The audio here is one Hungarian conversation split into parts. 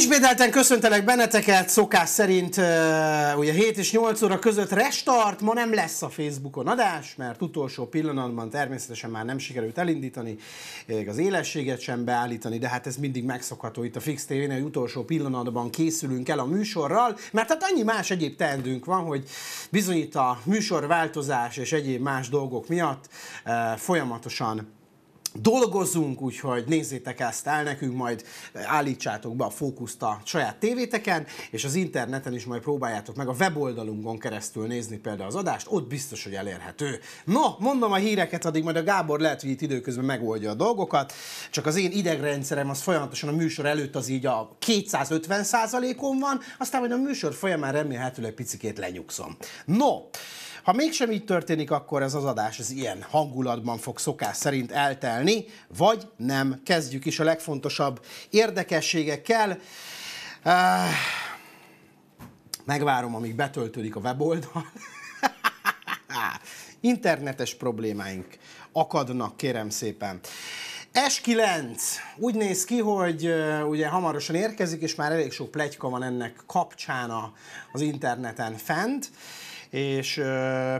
Ismételten köszöntelek benneteket, szokás szerint uh, ugye 7 és 8 óra között restart, ma nem lesz a Facebookon adás, mert utolsó pillanatban természetesen már nem sikerült elindítani, az élességet sem beállítani, de hát ez mindig megszokható itt a Fix tv hogy utolsó pillanatban készülünk el a műsorral, mert hát annyi más egyéb teendünk van, hogy bizonyít a műsorváltozás és egyéb más dolgok miatt uh, folyamatosan dolgozunk, úgyhogy nézzétek ezt el nekünk, majd állítsátok be a fókuszt a saját tévéteken, és az interneten is majd próbáljátok meg a weboldalunkon keresztül nézni például az adást, ott biztos, hogy elérhető. No, mondom a híreket, addig majd a Gábor lehet, hogy itt időközben megoldja a dolgokat, csak az én idegrendszerem az folyamatosan a műsor előtt az így a 250 on van, aztán majd a műsor folyamán remélhetőleg picikét lenyugszom. No, ha mégsem így történik, akkor ez az adás az ilyen hangulatban fog szokás szerint eltelni, vagy nem. Kezdjük is a legfontosabb érdekességekkel. Ah, megvárom, amíg betöltődik a weboldal. Internetes problémáink akadnak, kérem szépen. S9 úgy néz ki, hogy uh, ugye hamarosan érkezik, és már elég sok plegyka van ennek kapcsán az interneten fent. Uh, és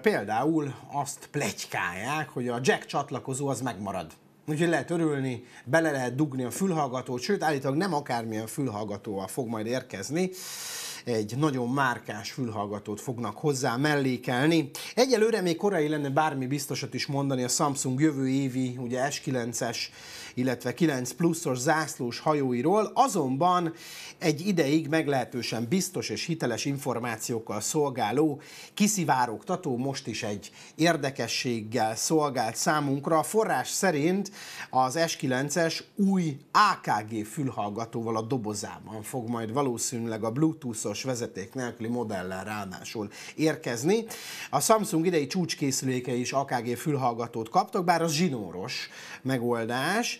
például azt plegykálják, hogy a jack csatlakozó az megmarad. Úgyhogy lehet örülni, bele lehet dugni a fülhallgatót, sőt állítólag nem akármilyen fülhallgatóval fog majd érkezni, egy nagyon márkás fülhallgatót fognak hozzá mellékelni. Egyelőre még korai lenne bármi biztosat is mondani a Samsung jövő évi, ugye S9-es illetve 9 pluszos zászlós hajóiról, azonban egy ideig meglehetősen biztos és hiteles információkkal szolgáló, kiszivárogtató most is egy érdekességgel szolgált számunkra. A forrás szerint az S9-es új AKG fülhallgatóval a dobozában fog majd valószínűleg a Bluetooth-os vezeték nélküli modellel ráadásul érkezni. A Samsung idei csúcskészüléke is AKG fülhallgatót kaptak, bár az zsinóros megoldás,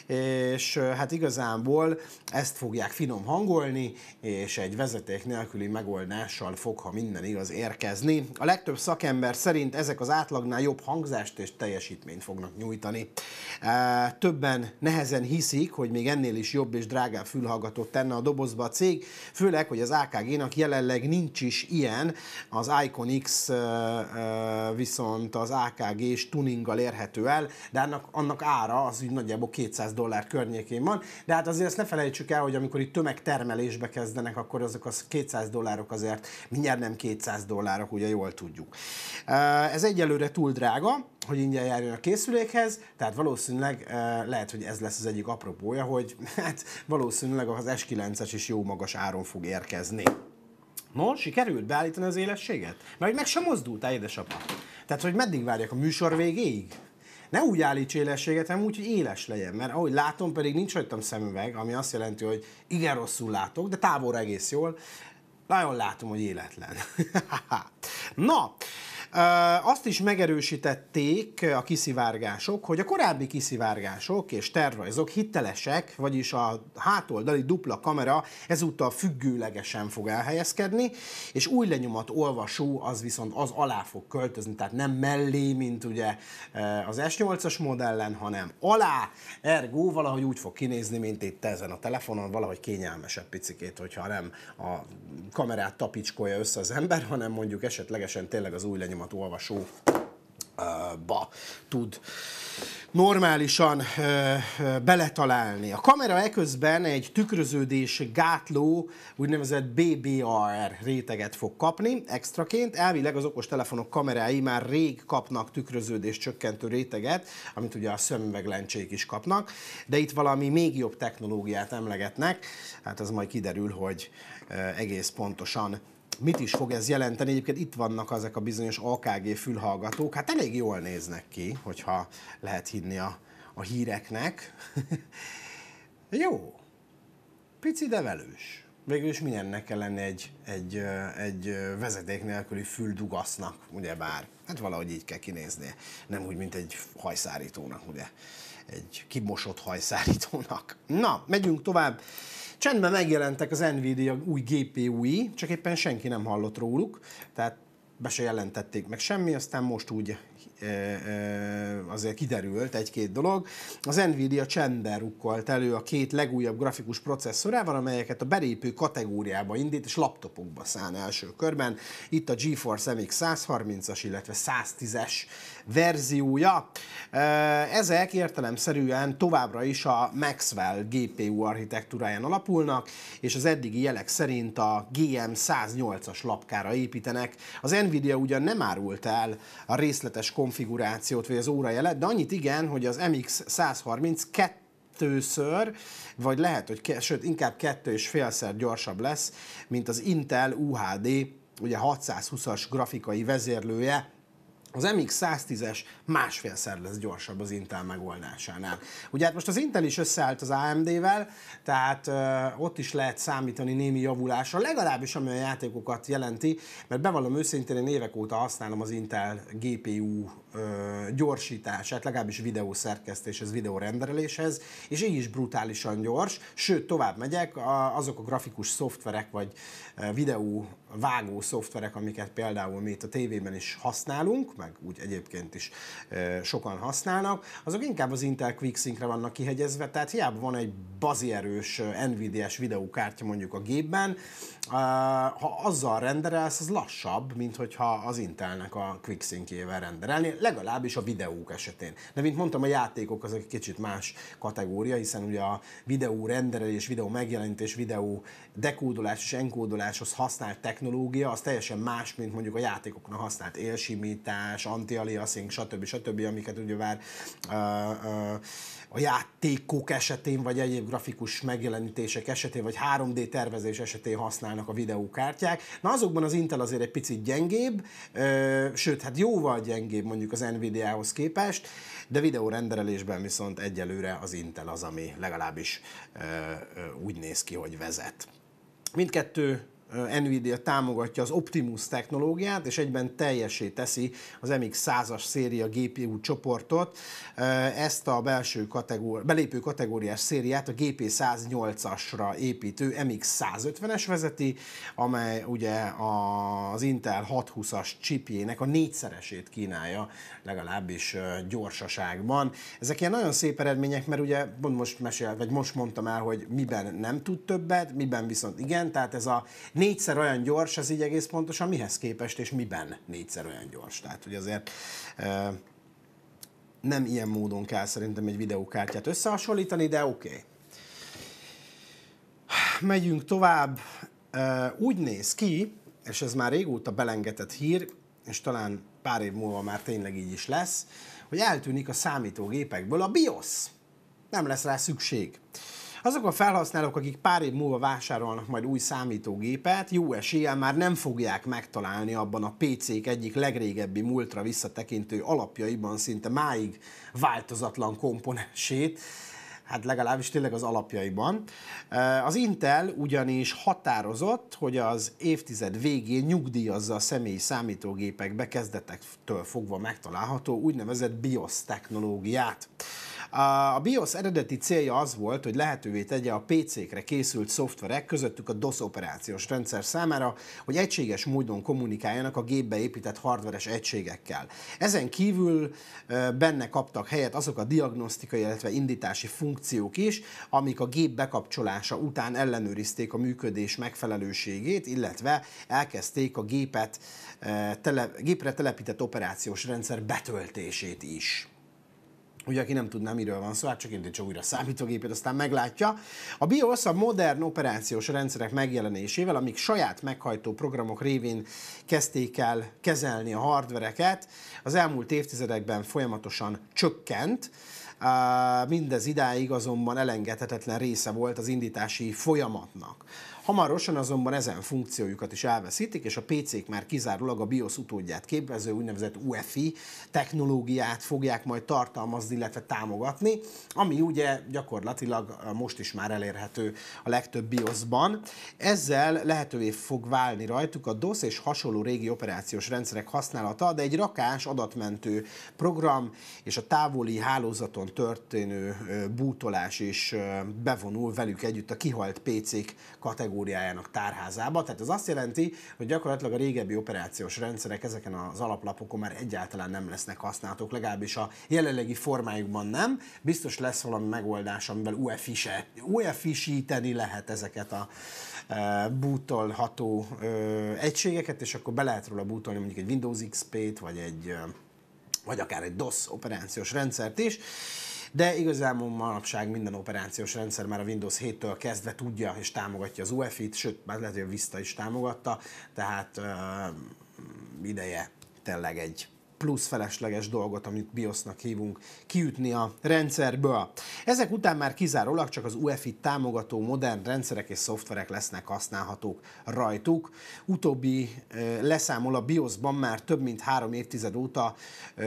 és hát igazából ezt fogják finom hangolni, és egy vezeték nélküli megoldással fog, ha minden igaz, érkezni. A legtöbb szakember szerint ezek az átlagnál jobb hangzást és teljesítményt fognak nyújtani. Többen nehezen hiszik, hogy még ennél is jobb és drágább fülhallgatót tenne a dobozba a cég, főleg, hogy az AKG-nak jelenleg nincs is ilyen, az Icon X viszont az AKG-s tuninggal érhető el, de annak, annak ára az úgy nagyjából 200 200 dollár környékén van, de hát azért ezt ne felejtsük el, hogy amikor itt tömegtermelésbe kezdenek, akkor azok az 200 dollárok azért mindjárt nem 200 dollárok, ugye jól tudjuk. Ez egyelőre túl drága, hogy ingyen járjon a készülékhez, tehát valószínűleg lehet, hogy ez lesz az egyik apropója, hogy hát valószínűleg az S9-es is jó magas áron fog érkezni. No, sikerült beállítani az élességet? Mert meg sem mozdultál, édesapa. Tehát, hogy meddig várjak a műsor végéig? ne úgy állíts élességet, hanem úgy, hogy éles legyen, mert ahogy látom, pedig nincs rajtam szemüveg, ami azt jelenti, hogy igen rosszul látok, de távol egész jól, nagyon látom, hogy életlen. Na, azt is megerősítették a kiszivárgások, hogy a korábbi kiszivárgások és tervrajzok hitelesek, vagyis a hátoldali dupla kamera ezúttal függőlegesen fog elhelyezkedni, és új lenyomat olvasó az viszont az alá fog költözni, tehát nem mellé, mint ugye az S8-as modellen, hanem alá, ergo valahogy úgy fog kinézni, mint itt ezen a telefonon, valahogy kényelmesebb picikét, hogyha nem a kamerát tapicskolja össze az ember, hanem mondjuk esetlegesen tényleg az új lenyomat olvasó ba tud normálisan beletalálni. A kamera eközben egy tükröződés gátló, úgynevezett BBR réteget fog kapni extraként. Elvileg az okos telefonok kamerái már rég kapnak tükröződés csökkentő réteget, amit ugye a szemüveglencsék is kapnak, de itt valami még jobb technológiát emlegetnek, hát az majd kiderül, hogy egész pontosan mit is fog ez jelenteni. Egyébként itt vannak ezek a bizonyos AKG fülhallgatók, hát elég jól néznek ki, hogyha lehet hinni a, a híreknek. Jó, pici, de velős. Végül is milyennek kell lenni egy, egy, egy vezeték nélküli füldugasznak, bár? Hát valahogy így kell kinéznie. Nem úgy, mint egy hajszárítónak, ugye? Egy kimosott hajszárítónak. Na, megyünk tovább. Csendben megjelentek az Nvidia új GPU-i, csak éppen senki nem hallott róluk, tehát be se jelentették meg semmi, aztán most úgy azért kiderült egy-két dolog. Az Nvidia csendben rukkolt elő a két legújabb grafikus processzorával, amelyeket a belépő kategóriába indít, és laptopokba szán első körben. Itt a GeForce MX 130-as, illetve 110-es verziója. Ezek értelemszerűen továbbra is a Maxwell GPU architektúráján alapulnak, és az eddigi jelek szerint a GM 108-as lapkára építenek. Az Nvidia ugyan nem árult el a részletes kom konfigurációt, vagy az órajelet, de annyit igen, hogy az MX 130 kettőször, vagy lehet, hogy ke, sőt, inkább kettő és félszer gyorsabb lesz, mint az Intel UHD, ugye 620-as grafikai vezérlője, az MX 110-es másfélszer lesz gyorsabb az Intel megoldásánál. Ugye hát most az Intel is összeállt az AMD-vel, tehát ö, ott is lehet számítani némi javulásra, legalábbis ami a játékokat jelenti, mert bevallom őszintén, én évek óta használom az Intel GPU ö, gyorsítását, legalábbis videószerkesztéshez, videórendereléshez, és így is brutálisan gyors, sőt tovább megyek, azok a grafikus szoftverek, vagy videó vágó szoftverek, amiket például mi itt a tévében is használunk, meg úgy egyébként is sokan használnak, azok inkább az Intel QuickSync-re vannak kihegyezve, tehát hiába van egy bazierős Nvidia-s videókártya mondjuk a gépben, ha azzal renderelsz, az lassabb, mint hogyha az Intelnek a quicksync ével renderelni, legalábbis a videók esetén. De mint mondtam, a játékok az egy kicsit más kategória, hiszen ugye a videó renderelés, videó megjelenítés, videó dekódolás és enkódoláshoz használt technológia, az teljesen más, mint mondjuk a játékoknak használt élsimítás, anti-aliasing, stb. stb., amiket ugye már uh, uh, a játékok esetén, vagy egyéb grafikus megjelenítések esetén, vagy 3D tervezés esetén használnak a videókártyák. Na azokban az Intel azért egy picit gyengébb, ö, sőt, hát jóval gyengébb mondjuk az Nvidia-hoz képest, de videórendelésben viszont egyelőre az Intel az, ami legalábbis ö, ö, úgy néz ki, hogy vezet. Mindkettő Nvidia támogatja az Optimus technológiát, és egyben teljesé teszi az MX 100-as széria GPU csoportot. Ezt a belső kategóri, belépő kategóriás szériát a GP 108-asra építő MX 150-es vezeti, amely ugye az Intel 620-as csipjének a négyszeresét kínálja, legalábbis gyorsaságban. Ezek ilyen nagyon szép eredmények, mert ugye most mesél, vagy most mondtam el, hogy miben nem tud többet, miben viszont igen, tehát ez a négyszer olyan gyors, az így egész pontosan mihez képest, és miben négyszer olyan gyors. Tehát, hogy azért nem ilyen módon kell szerintem egy videókártyát összehasonlítani, de oké. Okay. Megyünk tovább. úgy néz ki, és ez már régóta belengetett hír, és talán pár év múlva már tényleg így is lesz, hogy eltűnik a számítógépekből a BIOS. Nem lesz rá szükség. Azok a felhasználók, akik pár év múlva vásárolnak majd új számítógépet, jó eséllyel már nem fogják megtalálni abban a PC-k egyik legrégebbi múltra visszatekintő alapjaiban szinte máig változatlan komponensét, hát legalábbis tényleg az alapjaiban. Az Intel ugyanis határozott, hogy az évtized végén nyugdíjazza a személyi számítógépek bekezdetektől fogva megtalálható úgynevezett BIOS technológiát. A BIOS eredeti célja az volt, hogy lehetővé tegye a PC-kre készült szoftverek, közöttük a DOS operációs rendszer számára, hogy egységes módon kommunikáljanak a gépbe épített hardveres egységekkel. Ezen kívül benne kaptak helyet azok a diagnosztikai, illetve indítási funkciók is, amik a gép bekapcsolása után ellenőrizték a működés megfelelőségét, illetve elkezdték a gépet, tele, gépre telepített operációs rendszer betöltését is. Ugye, aki nem tudná, miről van szó, hát csak indítsa újra a számítógépét, aztán meglátja. A BIOS a modern operációs rendszerek megjelenésével, amik saját meghajtó programok révén kezdték el kezelni a hardvereket, az elmúlt évtizedekben folyamatosan csökkent, mindez idáig azonban elengedhetetlen része volt az indítási folyamatnak. Hamarosan azonban ezen funkciójukat is elveszítik, és a PC-k már kizárólag a BIOS utódját képező úgynevezett UEFI technológiát fogják majd tartalmazni, illetve támogatni, ami ugye gyakorlatilag most is már elérhető a legtöbb BIOS-ban. Ezzel lehetővé fog válni rajtuk a DOS és hasonló régi operációs rendszerek használata, de egy rakás adatmentő program és a távoli hálózaton történő bútolás is bevonul velük együtt a kihalt PC-k kategóriába kategóriájának tárházába. Tehát ez azt jelenti, hogy gyakorlatilag a régebbi operációs rendszerek ezeken az alaplapokon már egyáltalán nem lesznek használhatók, legalábbis a jelenlegi formájukban nem. Biztos lesz valami megoldás, amivel uefi síteni lehet ezeket a e, bootolható e, egységeket, és akkor be lehet róla bootolni mondjuk egy Windows XP-t, vagy egy vagy akár egy DOS operációs rendszert is de igazából manapság minden operációs rendszer már a Windows 7-től kezdve tudja és támogatja az UEFI-t, sőt, már lehet, hogy a Vista is támogatta, tehát uh, ideje tényleg egy plusz felesleges dolgot, amit BIOS-nak hívunk, kiütni a rendszerből. Ezek után már kizárólag csak az UEFI támogató modern rendszerek és szoftverek lesznek használhatók rajtuk. Utóbbi leszámol a BIOS-ban már több mint három évtized óta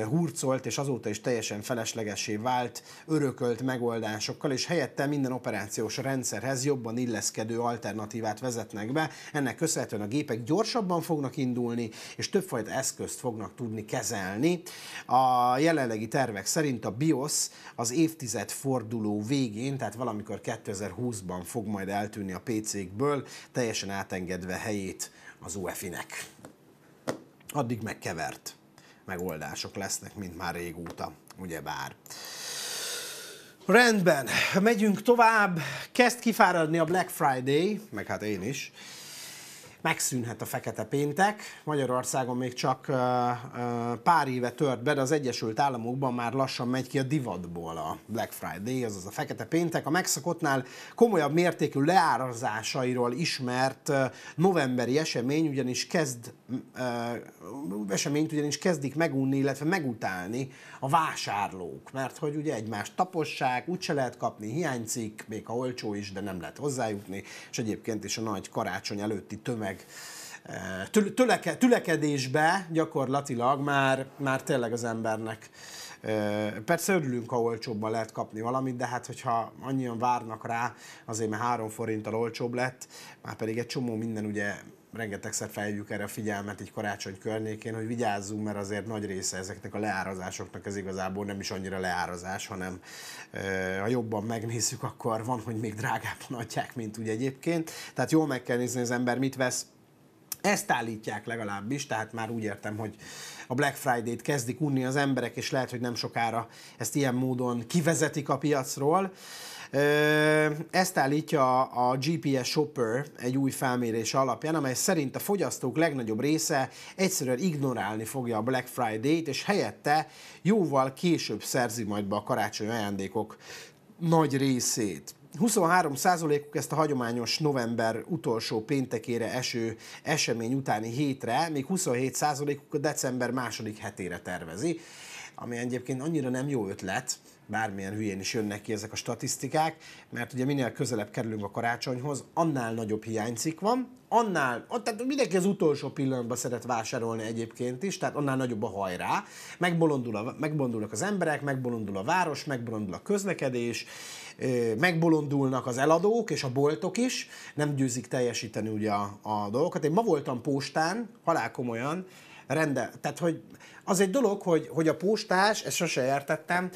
hurcolt és azóta is teljesen feleslegesé vált, örökölt megoldásokkal, és helyette minden operációs rendszerhez jobban illeszkedő alternatívát vezetnek be. Ennek köszönhetően a gépek gyorsabban fognak indulni, és többfajta eszközt fognak tudni kezelni emelni. A jelenlegi tervek szerint a BIOS az évtized forduló végén, tehát valamikor 2020-ban fog majd eltűnni a PC-kből, teljesen átengedve helyét az UEFI-nek. Addig megkevert megoldások lesznek, mint már régóta, ugye bár. Rendben, megyünk tovább. Kezd kifáradni a Black Friday, meg hát én is megszűnhet a fekete péntek. Magyarországon még csak pár éve tört be, de az Egyesült Államokban már lassan megy ki a divatból a Black Friday, azaz a fekete péntek. A megszokottnál komolyabb mértékű leárazásairól ismert novemberi esemény ugyanis kezd, eseményt ugyanis kezdik megunni, illetve megutálni a vásárlók, mert hogy ugye egymást tapossák, úgyse lehet kapni, hiányzik, még a olcsó is, de nem lehet hozzájutni, és egyébként is a nagy karácsony előtti tömeg tényleg eh, tüleke, tülekedésbe gyakorlatilag már, már tényleg az embernek eh, Persze örülünk, ha olcsóbban lehet kapni valamit, de hát hogyha annyian várnak rá, azért mert három forinttal olcsóbb lett, már pedig egy csomó minden ugye rengetegszer felhívjuk erre a figyelmet egy karácsony környékén, hogy vigyázzunk, mert azért nagy része ezeknek a leárazásoknak ez igazából nem is annyira leárazás, hanem ha jobban megnézzük, akkor van, hogy még drágábban adják, mint úgy egyébként. Tehát jól meg kell nézni, az ember mit vesz, ezt állítják legalábbis, tehát már úgy értem, hogy a Black Friday-t kezdik unni az emberek, és lehet, hogy nem sokára ezt ilyen módon kivezetik a piacról. Ezt állítja a GPS Shopper egy új felmérés alapján, amely szerint a fogyasztók legnagyobb része egyszerűen ignorálni fogja a Black Friday-t, és helyette jóval később szerzi majd be a karácsonyi ajándékok nagy részét. 23%-uk ezt a hagyományos november utolsó péntekére eső esemény utáni hétre, még 27%-uk a december második hetére tervezi, ami egyébként annyira nem jó ötlet, bármilyen hülyén is jönnek ki ezek a statisztikák, mert ugye minél közelebb kerülünk a karácsonyhoz, annál nagyobb hiánycik van, annál, tehát mindenki az utolsó pillanatban szeret vásárolni egyébként is, tehát annál nagyobb a hajrá, megbolondul a, megbolondulnak az emberek, megbolondul a város, megbolondul a közlekedés, megbolondulnak az eladók és a boltok is, nem győzik teljesíteni ugye a, a dolgokat. Én ma voltam postán, halálkomolyan, rendel. Tehát, hogy az egy dolog, hogy, hogy a postás, ezt sose értettem,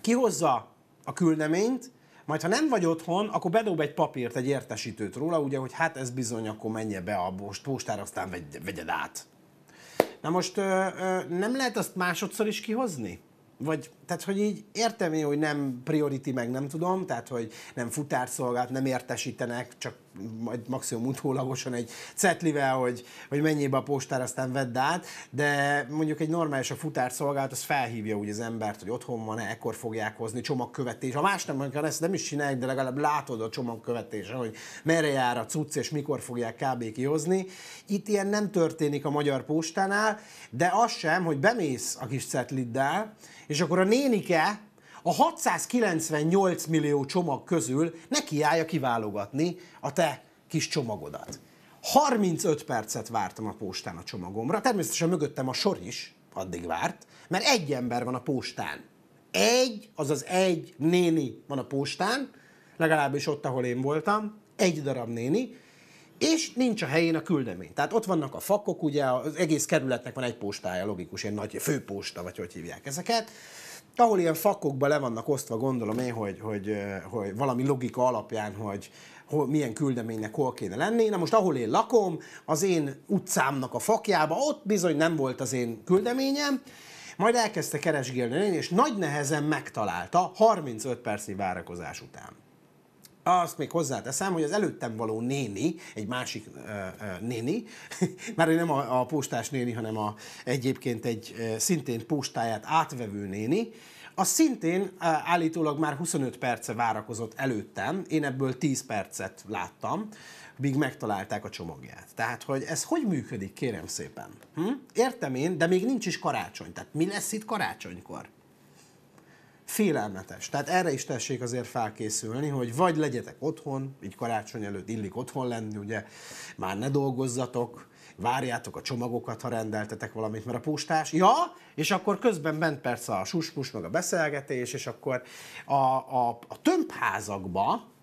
kihozza a küldeményt, majd ha nem vagy otthon, akkor bedob egy papírt, egy értesítőt róla, ugye, hogy hát ez bizony, akkor menje be a postára, aztán vegy, vegyed át. Na most ö, ö, nem lehet azt másodszor is kihozni? Vagy, tehát, hogy így értem én, hogy nem priority, meg nem tudom, tehát, hogy nem futárszolgált, nem értesítenek, csak majd maximum utólagosan egy cetlivel, hogy, hogy mennyibe a postár, aztán vedd át, de mondjuk egy normális a futár szolgált, az felhívja úgy az embert, hogy otthon van-e, ekkor fogják hozni csomagkövetés. Ha más nem, akkor ezt nem is csinálják, de legalább látod a csomagkövetésre, hogy merre jár a cucc, és mikor fogják kb. kihozni. Itt ilyen nem történik a magyar postánál, de az sem, hogy bemész a kis cetliddel, és akkor a nénike, a 698 millió csomag közül nekiállja kiválogatni a te kis csomagodat. 35 percet vártam a postán a csomagomra, természetesen mögöttem a sor is, addig várt, mert egy ember van a postán. Egy, azaz egy néni van a postán, legalábbis ott, ahol én voltam, egy darab néni, és nincs a helyén a küldemény. Tehát ott vannak a fakok, ugye az egész kerületnek van egy postája, logikus, egy nagy főposta, vagy hogy hívják ezeket, ahol ilyen fakokba le vannak osztva, gondolom én, hogy, hogy, hogy valami logika alapján, hogy hol, milyen küldeménynek hol kéne lenni. Na most ahol én lakom, az én utcámnak a fakjába, ott bizony nem volt az én küldeményem, majd elkezdte keresgélni, és nagy nehezen megtalálta 35 percnyi várakozás után. Azt még hozzáteszem, hogy az előttem való néni, egy másik uh, uh, néni, már nem a, a postás néni, hanem a, egyébként egy uh, szintén postáját átvevő néni, az szintén állítólag már 25 perce várakozott előttem, én ebből 10 percet láttam, míg megtalálták a csomagját. Tehát, hogy ez hogy működik, kérem szépen? Hm? Értem én, de még nincs is karácsony, tehát mi lesz itt karácsonykor? félelmetes. Tehát erre is tessék azért felkészülni, hogy vagy legyetek otthon, így karácsony előtt illik otthon lenni, ugye már ne dolgozzatok, várjátok a csomagokat, ha rendeltetek valamit, mert a postás, ja, és akkor közben bent persze a suspus, meg a beszélgetés, és akkor a, a, a tömbházakba,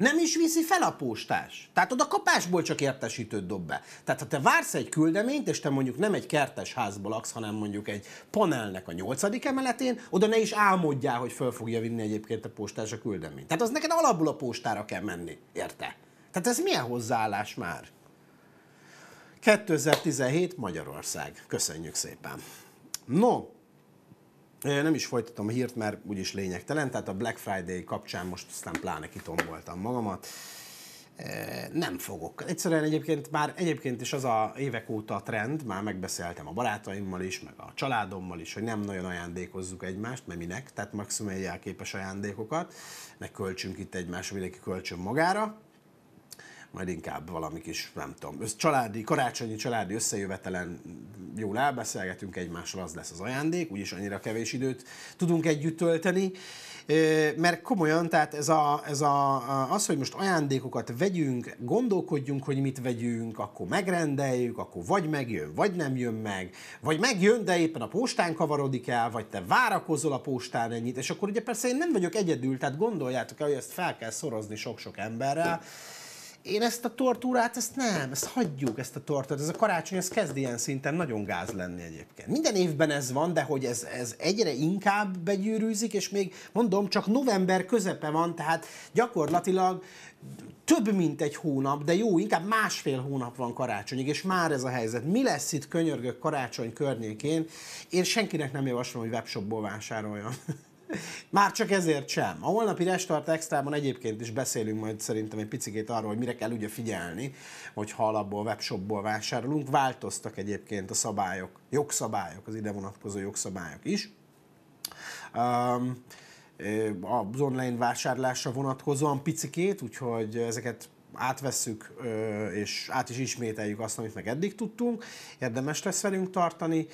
nem is viszi fel a postás. Tehát oda kapásból csak értesítőt dob be. Tehát ha te vársz egy küldeményt, és te mondjuk nem egy kertes házból, laksz, hanem mondjuk egy panelnek a nyolcadik emeletén, oda ne is álmodjál, hogy föl fogja vinni egyébként a postás a küldeményt. Tehát az neked alapból a postára kell menni, érte? Tehát ez milyen hozzáállás már? 2017 Magyarország. Köszönjük szépen. No, nem is folytatom a hírt, mert úgyis lényegtelen, tehát a Black Friday kapcsán most aztán pláne kitomboltam magamat. Nem fogok. Egyszerűen egyébként már egyébként is az a évek óta trend, már megbeszéltem a barátaimmal is, meg a családommal is, hogy nem nagyon ajándékozzuk egymást, mert minek, tehát maximum egy képes ajándékokat, ne költsünk itt egymás, mindenki kölcsön magára, majd inkább valami kis, nem tudom, össz, családi, karácsonyi családi összejövetelen jól elbeszélgetünk egymással, az lesz az ajándék, úgyis annyira kevés időt tudunk együtt tölteni. Mert komolyan, tehát ez a, ez a, az, hogy most ajándékokat vegyünk, gondolkodjunk, hogy mit vegyünk, akkor megrendeljük, akkor vagy megjön, vagy nem jön meg, vagy megjön, de éppen a postán kavarodik el, vagy te várakozol a postán ennyit, és akkor ugye persze én nem vagyok egyedül, tehát gondoljátok el, hogy ezt fel kell szorozni sok-sok emberrel, én ezt a tortúrát, ezt nem, ezt hagyjuk, ezt a tortúrát. Ez a karácsony, ez kezd ilyen szinten nagyon gáz lenni egyébként. Minden évben ez van, de hogy ez, ez egyre inkább begyűrűzik, és még mondom, csak november közepe van, tehát gyakorlatilag több mint egy hónap, de jó, inkább másfél hónap van karácsonyig, és már ez a helyzet. Mi lesz itt könyörgök karácsony környékén? Én senkinek nem javaslom, hogy webshopból vásároljon. Már csak ezért sem. A holnapi Restart Extra-ban egyébként is beszélünk majd szerintem egy picit arról, hogy mire kell ugye figyelni, hogy ha alapból webshopból vásárolunk. Változtak egyébként a szabályok, jogszabályok, az ide vonatkozó jogszabályok is. Um, az online vásárlásra vonatkozóan picikét, úgyhogy ezeket átvesszük és át is ismételjük azt, amit meg eddig tudtunk. Érdemes lesz velünk tartani,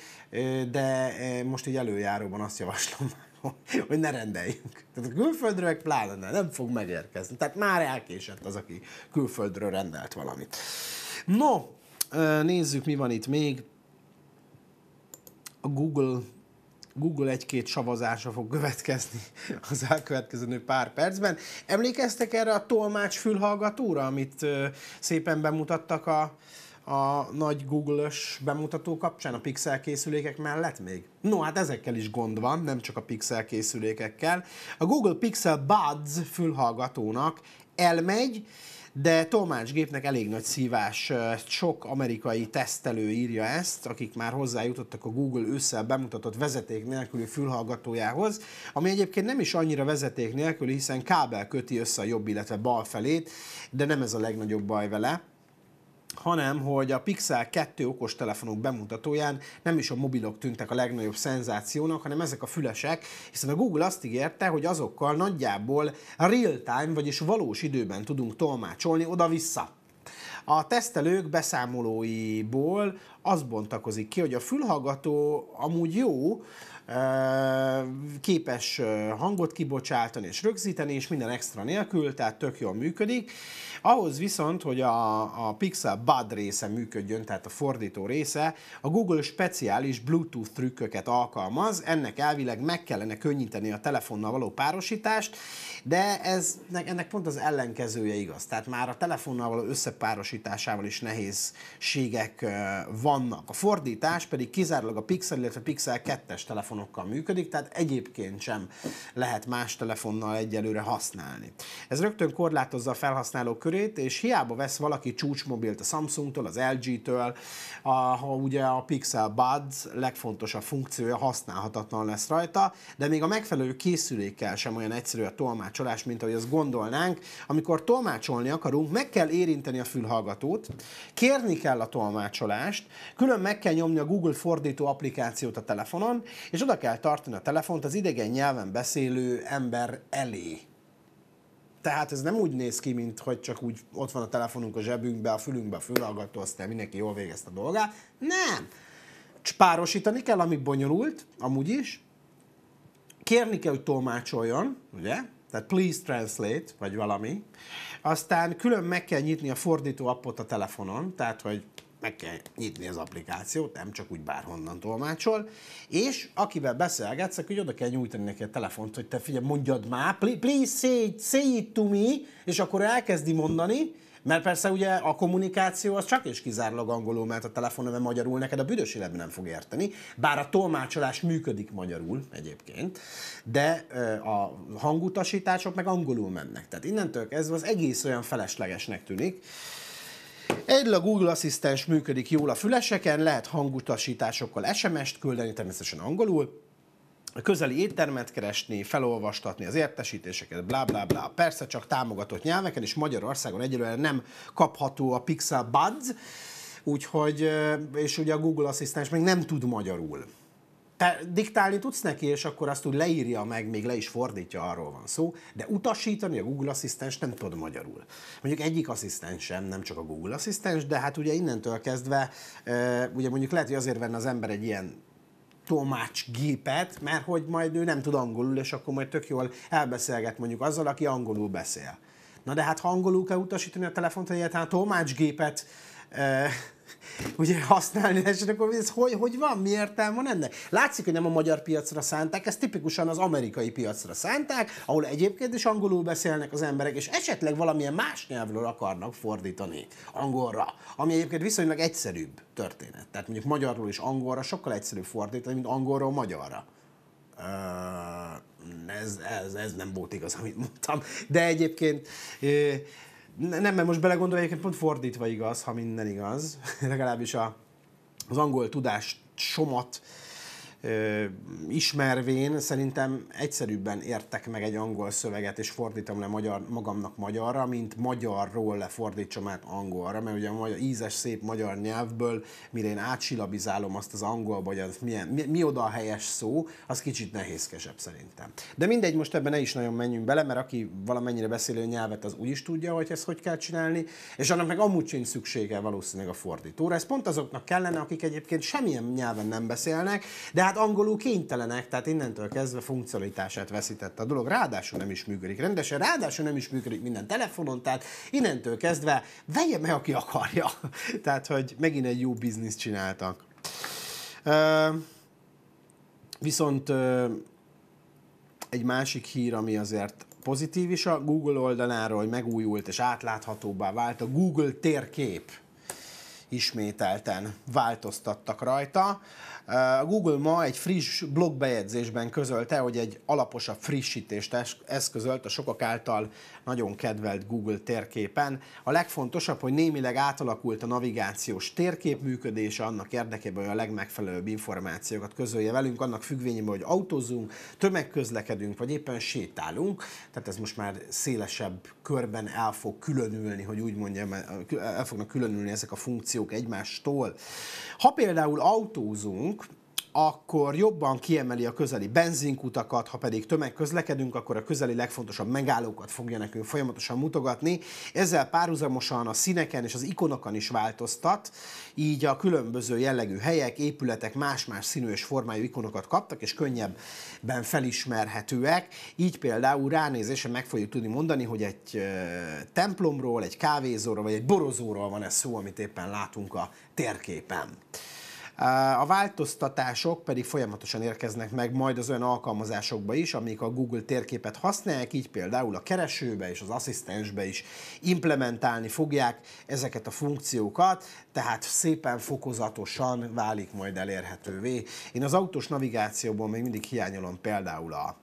de most egy előjáróban azt javaslom, hogy ne rendeljünk. Tehát a külföldről egy pláne ne, nem fog megérkezni. Tehát már elkésett az, aki külföldről rendelt valamit. No, nézzük, mi van itt még. A Google Google egy-két savazása fog következni az elkövetkező pár percben. Emlékeztek erre a tolmács fülhallgatóra, amit szépen bemutattak a, a nagy Google-ös bemutató kapcsán a Pixel készülékek mellett még? No, hát ezekkel is gond van, nem csak a Pixel készülékekkel. A Google Pixel Buds fülhallgatónak elmegy, de gépnek elég nagy szívás. Sok amerikai tesztelő írja ezt, akik már hozzájutottak a Google ősszel bemutatott vezeték nélküli fülhallgatójához, ami egyébként nem is annyira vezeték nélküli, hiszen kábel köti össze a jobb, illetve bal felét, de nem ez a legnagyobb baj vele hanem hogy a Pixel 2 okostelefonok bemutatóján nem is a mobilok tűntek a legnagyobb szenzációnak, hanem ezek a fülesek, hiszen a Google azt ígérte, hogy azokkal nagyjából real-time, vagyis valós időben tudunk tolmácsolni oda-vissza. A tesztelők beszámolóiból az bontakozik ki, hogy a fülhallgató amúgy jó, képes hangot kibocsátani és rögzíteni, és minden extra nélkül, tehát tök jól működik. Ahhoz viszont, hogy a, a Pixel Bud része működjön, tehát a fordító része, a Google speciális Bluetooth trükköket alkalmaz, ennek elvileg meg kellene könnyíteni a telefonnal való párosítást, de ez, ennek pont az ellenkezője igaz. Tehát már a telefonnal való összepárosításával is nehézségek vannak. A fordítás pedig kizárólag a Pixel, illetve Pixel 2-es telefon telefonokkal működik, tehát egyébként sem lehet más telefonnal egyelőre használni. Ez rögtön korlátozza a felhasználó körét, és hiába vesz valaki csúcsmobilt a Samsungtól, az LG-től, ha ugye a Pixel Buds legfontosabb funkciója használhatatlan lesz rajta, de még a megfelelő készülékkel sem olyan egyszerű a tolmácsolás, mint ahogy azt gondolnánk. Amikor tolmácsolni akarunk, meg kell érinteni a fülhallgatót, kérni kell a tolmácsolást, külön meg kell nyomni a Google fordító applikációt a telefonon, és oda kell tartani a telefont az idegen nyelven beszélő ember elé. Tehát ez nem úgy néz ki, mint hogy csak úgy ott van a telefonunk a zsebünkbe, a fülünkbe, a fülhallgató, aztán mindenki jól végezte a dolgát. Nem! Párosítani kell, ami bonyolult, amúgy is. Kérni kell, hogy tolmácsoljon, ugye? Tehát please translate, vagy valami. Aztán külön meg kell nyitni a fordító appot a telefonon, tehát hogy meg kell nyitni az applikációt, nem csak úgy bárhonnan tolmácsol, és akivel beszélgetsz, hogy oda kell nyújtani neki a telefont, hogy te figyelj, mondjad már, please say say it to me, és akkor elkezdi mondani, mert persze ugye a kommunikáció az csak és kizárólag angolul, mert a nem magyarul neked a büdös életben nem fog érteni, bár a tolmácsolás működik magyarul egyébként, de a hangutasítások meg angolul mennek. Tehát innentől kezdve az egész olyan feleslegesnek tűnik, Egyre a Google Asszisztens működik jól a füleseken, lehet hangutasításokkal SMS-t küldeni, természetesen angolul, a közeli éttermet keresni, felolvastatni az értesítéseket, blá blá blá. Persze csak támogatott nyelveken, és Magyarországon egyelőre nem kapható a Pixel Buds, úgyhogy, és ugye a Google Asszisztens még nem tud magyarul te diktálni tudsz neki, és akkor azt úgy leírja meg, még le is fordítja, arról van szó, de utasítani a Google asszisztens nem tud magyarul. Mondjuk egyik asszisztens sem, nem csak a Google asszisztens, de hát ugye innentől kezdve, ugye mondjuk lehet, hogy azért venne az ember egy ilyen Tomács gépet, mert hogy majd ő nem tud angolul, és akkor majd tök jól elbeszélget mondjuk azzal, aki angolul beszél. Na de hát ha angolul kell utasítani a telefont, hogy Tomács gépet ugye használni lehessen, akkor ez hogy, hogy van, mi értelme van ennek? Látszik, hogy nem a magyar piacra szánták, ezt tipikusan az amerikai piacra szánták, ahol egyébként is angolul beszélnek az emberek, és esetleg valamilyen más nyelvről akarnak fordítani angolra, ami egyébként viszonylag egyszerűbb történet. Tehát mondjuk magyarról és angolra sokkal egyszerűbb fordítani, mint angolról magyarra. Uh, ez, ez, ez nem volt igaz, amit mondtam. De egyébként nem, mert most belegondolva egyébként pont fordítva igaz, ha minden igaz, legalábbis a, az angol tudás somat ö, ismervén szerintem egyszerűbben értek meg egy angol szöveget, és fordítom le magyar, magamnak magyarra, mint magyarról lefordítsam át angolra, mert ugye a magyar, ízes, szép magyar nyelvből, mire én átsilabizálom azt az angolba, hogy az milyen, mi, mi oda a helyes szó, az kicsit nehézkesebb szerintem. De mindegy, most ebben ne is nagyon menjünk bele, mert aki valamennyire beszélő nyelvet, az úgy is tudja, hogy ezt hogy kell csinálni, és annak meg amúgy sincs szüksége valószínűleg a fordítóra. Szóval ez pont azoknak kellene, akik egyébként semmilyen nyelven nem beszélnek, de hát hát angolul kénytelenek, tehát innentől kezdve funkcionalitását veszített a dolog. Ráadásul nem is működik rendesen, ráadásul nem is működik minden telefonon, tehát innentől kezdve vegye meg, aki akarja. tehát, hogy megint egy jó bizniszt csináltak. Uh, viszont uh, egy másik hír, ami azért pozitív is a Google oldaláról, hogy megújult és átláthatóbbá vált a Google térkép. Ismételten változtattak rajta. A Google ma egy friss blogbejegyzésben közölte, hogy egy alaposabb frissítést eszközölt a sokak által nagyon kedvelt Google térképen. A legfontosabb, hogy némileg átalakult a navigációs térkép működése annak érdekében, hogy a legmegfelelőbb információkat közölje velünk, annak függvényében, hogy autózunk, tömegközlekedünk, vagy éppen sétálunk. Tehát ez most már szélesebb körben el fog különülni, hogy úgy mondjam, el fognak különülni ezek a funkciók egymástól. Ha például autózunk, akkor jobban kiemeli a közeli benzinkutakat, ha pedig tömegközlekedünk, akkor a közeli legfontosabb megállókat fogja nekünk folyamatosan mutogatni. Ezzel párhuzamosan a színeken és az ikonokon is változtat, így a különböző jellegű helyek, épületek más-más színű és formájú ikonokat kaptak, és könnyebben felismerhetőek. Így például ránézésen meg fogjuk tudni mondani, hogy egy templomról, egy kávézóról, vagy egy borozóról van ez szó, amit éppen látunk a térképen. A változtatások pedig folyamatosan érkeznek meg majd az olyan alkalmazásokba is, amik a Google térképet használják, így például a keresőbe és az asszisztensbe is implementálni fogják ezeket a funkciókat, tehát szépen fokozatosan válik majd elérhetővé. Én az autós navigációból még mindig hiányolom például a,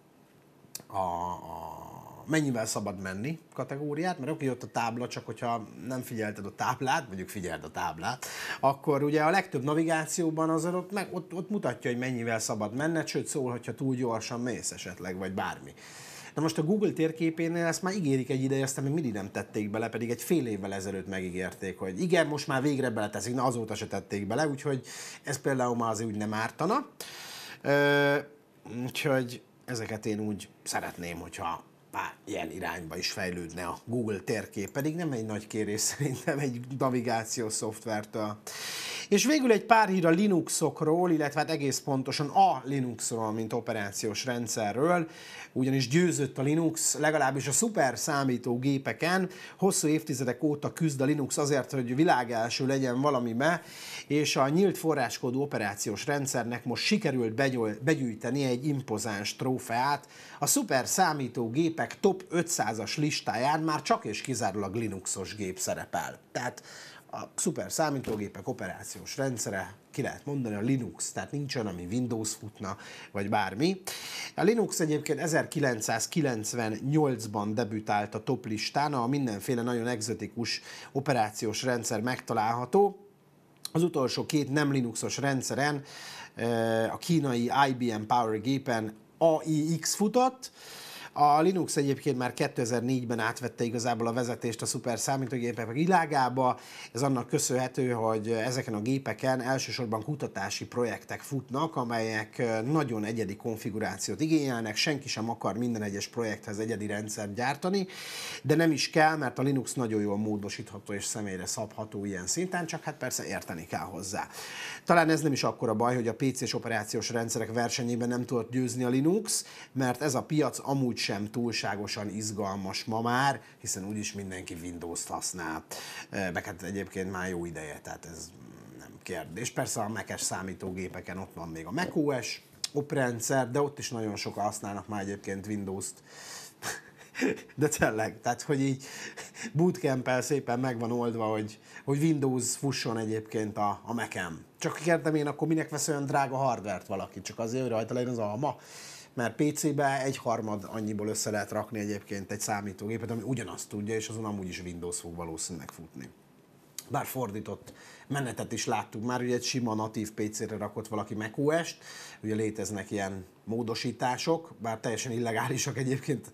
a, a mennyivel szabad menni kategóriát, mert oké, ott a tábla, csak hogyha nem figyelted a táblát, mondjuk figyeld a táblát, akkor ugye a legtöbb navigációban az ott, meg, ott, ott mutatja, hogy mennyivel szabad menned, sőt szól, hogyha túl gyorsan mész esetleg, vagy bármi. Na most a Google térképénél ezt már ígérik egy ideje, aztán még mindig nem tették bele, pedig egy fél évvel ezelőtt megígérték, hogy igen, most már végre beleteszik, na azóta se tették bele, úgyhogy ez például már azért úgy nem ártana. Ö, úgyhogy ezeket én úgy szeretném, hogyha már ilyen irányba is fejlődne a Google térkép, pedig nem egy nagy kérés szerintem egy navigációs szoftvertől. És végül egy pár hír a Linuxokról, illetve hát egész pontosan a Linuxról, mint operációs rendszerről ugyanis győzött a Linux, legalábbis a szuper számítógépeken. Hosszú évtizedek óta küzd a Linux azért, hogy világelső legyen valamibe, és a nyílt forráskódú operációs rendszernek most sikerült begyűjteni egy impozáns trófeát. A szuper számítógépek top 500-as listáján már csak és kizárólag Linuxos gép szerepel. Tehát a szuper számítógépek operációs rendszere, ki lehet mondani a Linux, tehát nincs olyan, ami Windows futna, vagy bármi. A Linux egyébként 1998-ban debütált a top listán, a mindenféle nagyon egzotikus operációs rendszer megtalálható. Az utolsó két nem Linuxos rendszeren, eh, a kínai IBM Power gépen AIX futott, a Linux egyébként már 2004-ben átvette igazából a vezetést a szuper számítógépek világába. Ez annak köszönhető, hogy ezeken a gépeken elsősorban kutatási projektek futnak, amelyek nagyon egyedi konfigurációt igényelnek, senki sem akar minden egyes projekthez egyedi rendszert gyártani, de nem is kell, mert a Linux nagyon jól módosítható és személyre szabható ilyen szinten, csak hát persze érteni kell hozzá. Talán ez nem is akkora baj, hogy a PC-s operációs rendszerek versenyében nem tudott győzni a Linux, mert ez a piac amúgy sem túlságosan izgalmas ma már, hiszen úgyis mindenki Windows-t használ. Meg hát egyébként már jó ideje, tehát ez nem kérdés. Persze a mac számítógépeken ott van még a macOS oprendszer, de ott is nagyon sokan használnak már egyébként Windows-t. De tényleg, tehát hogy így bootcamp szépen meg van oldva, hogy, hogy Windows fusson egyébként a, a mac en Csak kértem én, akkor minek vesz olyan drága hardvert valaki? Csak azért, hogy rajta legyen az alma? mert PC-be egy harmad annyiból össze lehet rakni egyébként egy számítógépet, ami ugyanazt tudja, és azon amúgy is Windows fog valószínűleg futni. Bár fordított menetet is láttuk már, ugye egy sima natív PC-re rakott valaki macOS-t, ugye léteznek ilyen módosítások, bár teljesen illegálisak egyébként,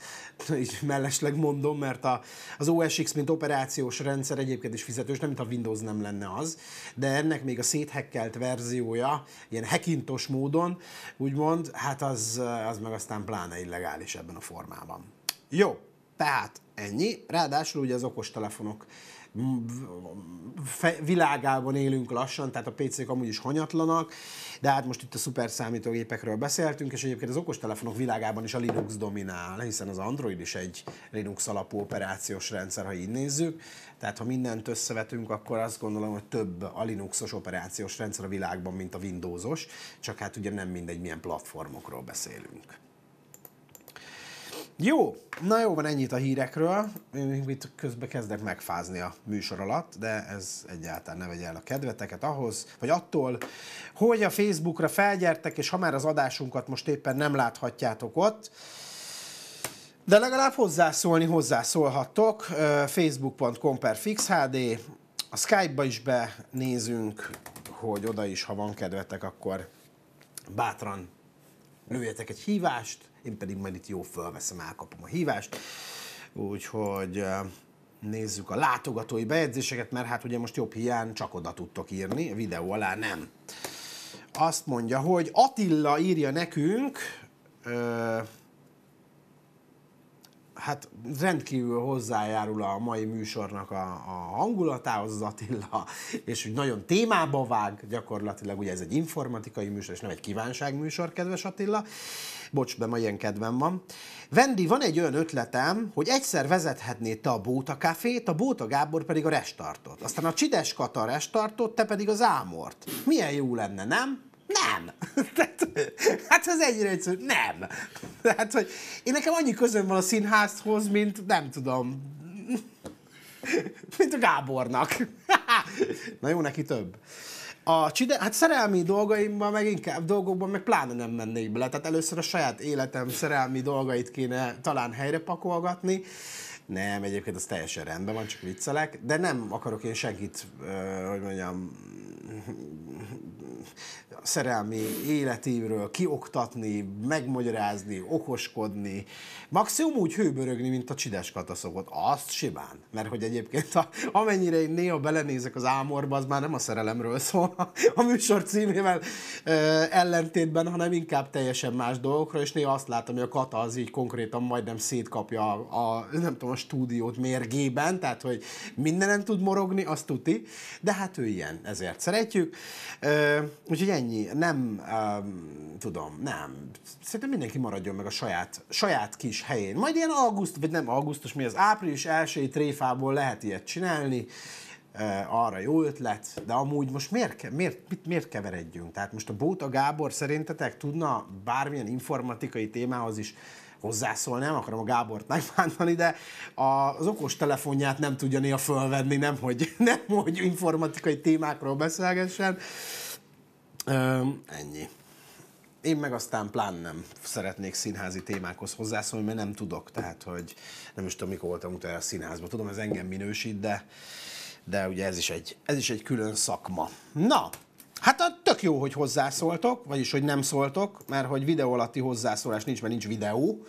így mellesleg mondom, mert a, az OSX, mint operációs rendszer egyébként is fizetős, nem mint a Windows nem lenne az, de ennek még a széthekkelt verziója, ilyen hekintos módon, úgymond, hát az, az meg aztán pláne illegális ebben a formában. Jó, tehát ennyi, ráadásul ugye az okostelefonok telefonok világában élünk lassan, tehát a PC-k amúgy is hanyatlanak, de hát most itt a szuper számítógépekről beszéltünk, és egyébként az okostelefonok világában is a Linux dominál, hiszen az Android is egy Linux alapú operációs rendszer, ha így nézzük. Tehát ha mindent összevetünk, akkor azt gondolom, hogy több a Linuxos operációs rendszer a világban, mint a Windowsos, csak hát ugye nem mindegy, milyen platformokról beszélünk. Jó, na jó van ennyit a hírekről. Én itt közben kezdek megfázni a műsor alatt, de ez egyáltalán ne vegye el a kedveteket ahhoz, vagy attól, hogy a Facebookra felgyertek, és ha már az adásunkat most éppen nem láthatjátok ott, de legalább hozzászólni hozzászólhattok, facebook.com per fixhd, a Skype-ba is benézünk, hogy oda is, ha van kedvetek, akkor bátran lőjetek egy hívást, én pedig majd itt jó fölveszem, elkapom a hívást. Úgyhogy nézzük a látogatói bejegyzéseket, mert hát ugye most jobb hiány csak oda tudtok írni, videó alá nem. Azt mondja, hogy Attila írja nekünk, hát rendkívül hozzájárul a mai műsornak a, a hangulatához az Attila, és úgy nagyon témába vág, gyakorlatilag ugye ez egy informatikai műsor, és nem egy műsor kedves Attila. Bocs, de ma ilyen kedvem van. Vendi, van egy olyan ötletem, hogy egyszer vezethetnéd te a Bóta kafét, a Bóta Gábor pedig a restartot. Aztán a Csides Kata restartot, te pedig az Ámort. Milyen jó lenne, nem? Nem! Tehát, hát ez egyre egyszerű. Nem! Tehát, hogy én nekem annyi közöm van a színházhoz, mint nem tudom, mint a Gábornak. Na jó, neki több. A cside, hát szerelmi dolgaimban, meg inkább dolgokban meg pláne nem mennék bele. Tehát először a saját életem szerelmi dolgait kéne talán helyre pakolgatni. Nem, egyébként az teljesen rendben van, csak viccelek, de nem akarok én senkit, hogy mondjam, szerelmi életéről kioktatni, megmagyarázni, okoskodni, maximum úgy hőbörögni, mint a csides kataszokot. Azt simán, mert hogy egyébként a, amennyire én néha belenézek az ámorba, az már nem a szerelemről szól a, a műsor címével ö, ellentétben, hanem inkább teljesen más dolgokra, és néha azt látom, hogy a kata az így konkrétan majdnem szétkapja a, a nem tudom, a stúdiót mérgében, tehát hogy mindenen tud morogni, azt tuti, de hát ő ilyen, ezért szeretjük. Ö, úgyhogy ennyi ennyi, nem, um, tudom, nem. Szerintem mindenki maradjon meg a saját, saját kis helyén. Majd ilyen augusztus, vagy nem augusztus, mi az április elsői tréfából lehet ilyet csinálni, uh, arra jó ötlet, de amúgy most miért, miért, miért, miért keveredjünk? Tehát most a Bóta Gábor szerintetek tudna bármilyen informatikai témához is hozzászólni, nem akarom a Gábort megbántani, de az okos telefonját nem tudja néha fölvenni, nem hogy, nem hogy informatikai témákról beszélgessen. Ö, ennyi. Én meg aztán plán nem szeretnék színházi témákhoz hozzászólni, mert nem tudok. Tehát, hogy nem is tudom, mikor voltam utána a színházban. Tudom, ez engem minősít, de, de ugye ez is, egy, ez is egy külön szakma. Na, Hát a tök jó, hogy hozzászóltok, vagyis hogy nem szóltok, mert hogy videó alatti hozzászólás nincs, mert nincs videó.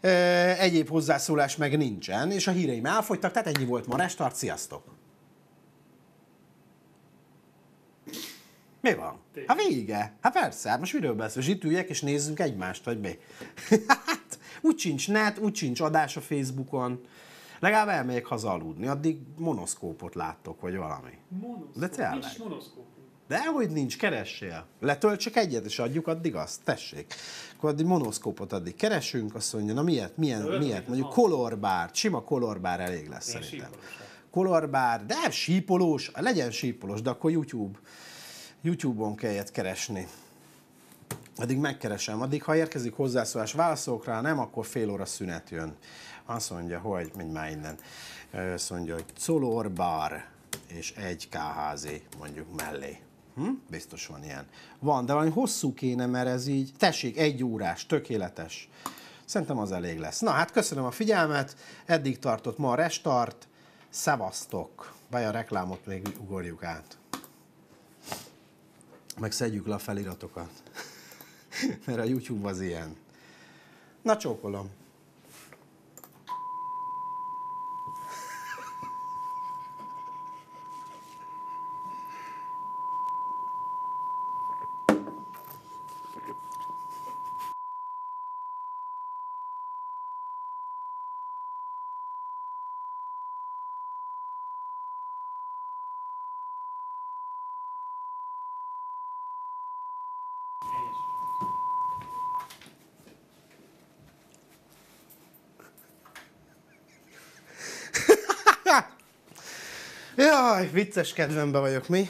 Egyéb hozzászólás meg nincsen, és a híreim elfogytak, tehát ennyi volt ma. Restart, sziasztok! Mi van? Hát vége. Hát persze, hát most miről beszél? üljek, és nézzünk egymást, vagy mi? hát úgy sincs net, úgy sincs adás a Facebookon. Legalább elmegyek haza aludni, addig monoszkópot láttok, vagy valami. Monoszkóp? De tényleg. Nincs De hogy nincs, keressél. Letölt csak egyet, és adjuk addig azt, tessék. Akkor addig monoszkópot addig keresünk, azt mondja, na miért, milyen, de miért, mondjuk kolorbár, sima kolorbár elég lesz Én szerintem. Kolorbár, de sípolós, legyen sípolós, de akkor YouTube YouTube-on kellett keresni. Addig megkeresem, addig ha érkezik hozzászólás, válaszolok rá, nem, akkor fél óra szünet jön. Azt mondja, hogy, mint már innen, azt mondja, hogy Color Bar és egy KHZ mondjuk mellé. Hm? Biztos van ilyen. Van, de valami hosszú kéne, mert ez így, tessék, egy órás, tökéletes. Szerintem az elég lesz. Na hát köszönöm a figyelmet, eddig tartott ma a restart, szevasztok! Vagy a reklámot még ugorjuk át meg szedjük le a feliratokat. Mert a YouTube az ilyen. Na csókolom! Jaj, vicces kedvembe vagyok, mi?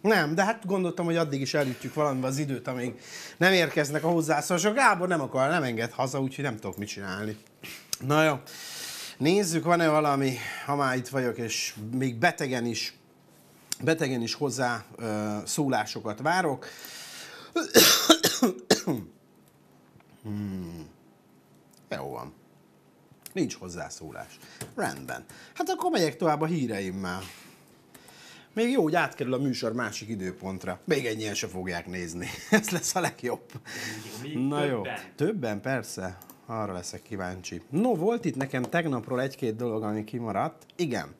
Nem, de hát gondoltam, hogy addig is elütjük valamibe az időt, amíg nem érkeznek a hozzászólások. Gábor nem akar, nem enged haza, úgyhogy nem tudok mit csinálni. Na jó, nézzük, van-e valami, ha már itt vagyok, és még betegen is, betegen is hozzá ö, uh, szólásokat várok. hmm. Jó van. Nincs hozzászólás. Rendben. Hát akkor megyek tovább a híreimmel. Még jó, hogy átkerül a műsor másik időpontra. Még ennyien se fogják nézni. Ez lesz a legjobb. Na többen. jó. Többen, persze. Arra leszek kíváncsi. No, volt itt nekem tegnapról egy-két dolog, ami kimaradt. Igen.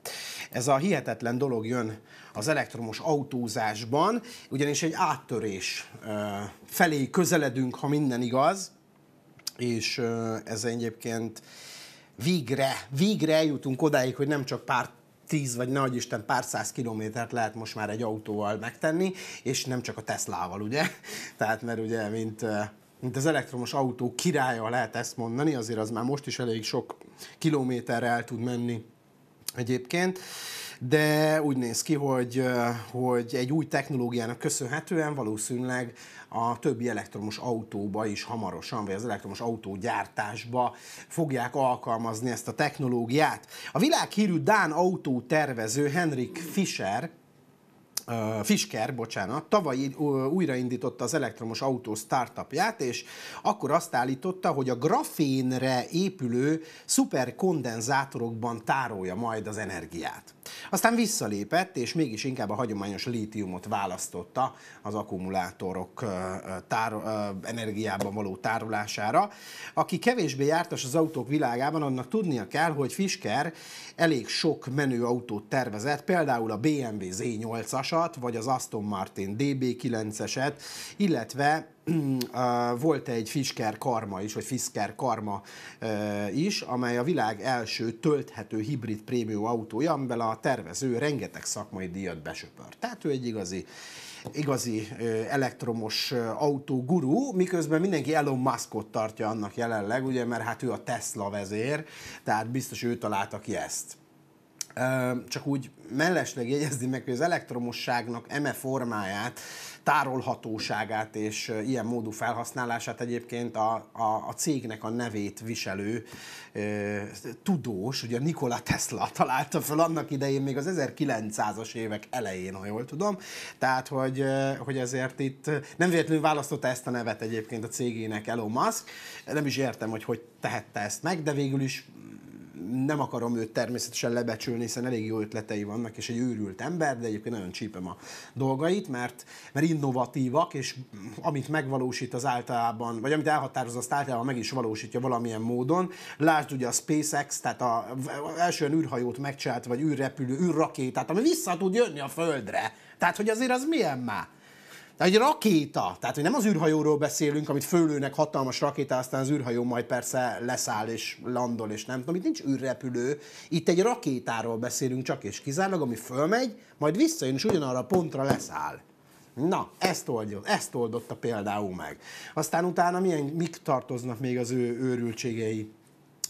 Ez a hihetetlen dolog jön az elektromos autózásban, ugyanis egy áttörés felé közeledünk, ha minden igaz, és ez egyébként végre, végre eljutunk odáig, hogy nem csak párt tíz vagy nagy Isten pár száz kilométert lehet most már egy autóval megtenni, és nem csak a Teslával, ugye? Tehát mert ugye, mint mint az elektromos autó királya lehet ezt mondani, azért az már most is elég sok kilométerre el tud menni egyébként de úgy néz ki, hogy, hogy egy új technológiának köszönhetően valószínűleg a többi elektromos autóba is hamarosan, vagy az elektromos autógyártásba fogják alkalmazni ezt a technológiát. A világhírű Dán autótervező Henrik Fischer Fisker, bocsánat, tavaly újraindította az elektromos autó startupját, és akkor azt állította, hogy a grafénre épülő szuperkondenzátorokban tárolja majd az energiát. Aztán visszalépett, és mégis inkább a hagyományos lítiumot választotta az akkumulátorok tár, energiában való tárolására. Aki kevésbé jártas az autók világában, annak tudnia kell, hogy Fisker elég sok menő autót tervezett, például a BMW Z8-asat, vagy az Aston Martin DB9-eset, illetve volt egy Fisker Karma is, vagy Fisker Karma is, amely a világ első tölthető hibrid prémium autója, amivel a tervező rengeteg szakmai díjat besöpör. Tehát ő egy igazi igazi elektromos autó guru, miközben mindenki Elon Muskot tartja annak jelenleg, ugye, mert hát ő a Tesla vezér, tehát biztos ő találta ki ezt. Csak úgy mellesleg jegyezni meg, hogy az elektromosságnak eme formáját tárolhatóságát és ilyen módú felhasználását egyébként a, a, a cégnek a nevét viselő e, tudós, ugye Nikola Tesla találta fel annak idején még az 1900-as évek elején, ha jól tudom, tehát hogy, hogy ezért itt nem véletlenül választotta ezt a nevet egyébként a cégének Elon Musk, nem is értem, hogy hogy tehette ezt meg, de végül is nem akarom őt természetesen lebecsülni, hiszen elég jó ötletei vannak, és egy őrült ember, de egyébként nagyon csípem a dolgait, mert, mert innovatívak, és amit megvalósít az általában, vagy amit elhatároz, azt általában meg is valósítja valamilyen módon. Lásd ugye a SpaceX, tehát a, a első űrhajót megcsált, vagy űrrepülő, űrrakétát, ami vissza tud jönni a Földre. Tehát, hogy azért az milyen már? egy rakéta, tehát hogy nem az űrhajóról beszélünk, amit fölülnek hatalmas rakéta, aztán az űrhajó majd persze leszáll és landol, és nem tudom, itt nincs űrrepülő. Itt egy rakétáról beszélünk csak és kizárólag, ami fölmegy, majd visszajön, és ugyanarra a pontra leszáll. Na, ezt, oldjon, ezt oldotta például meg. Aztán utána milyen, mik tartoznak még az ő őrültségei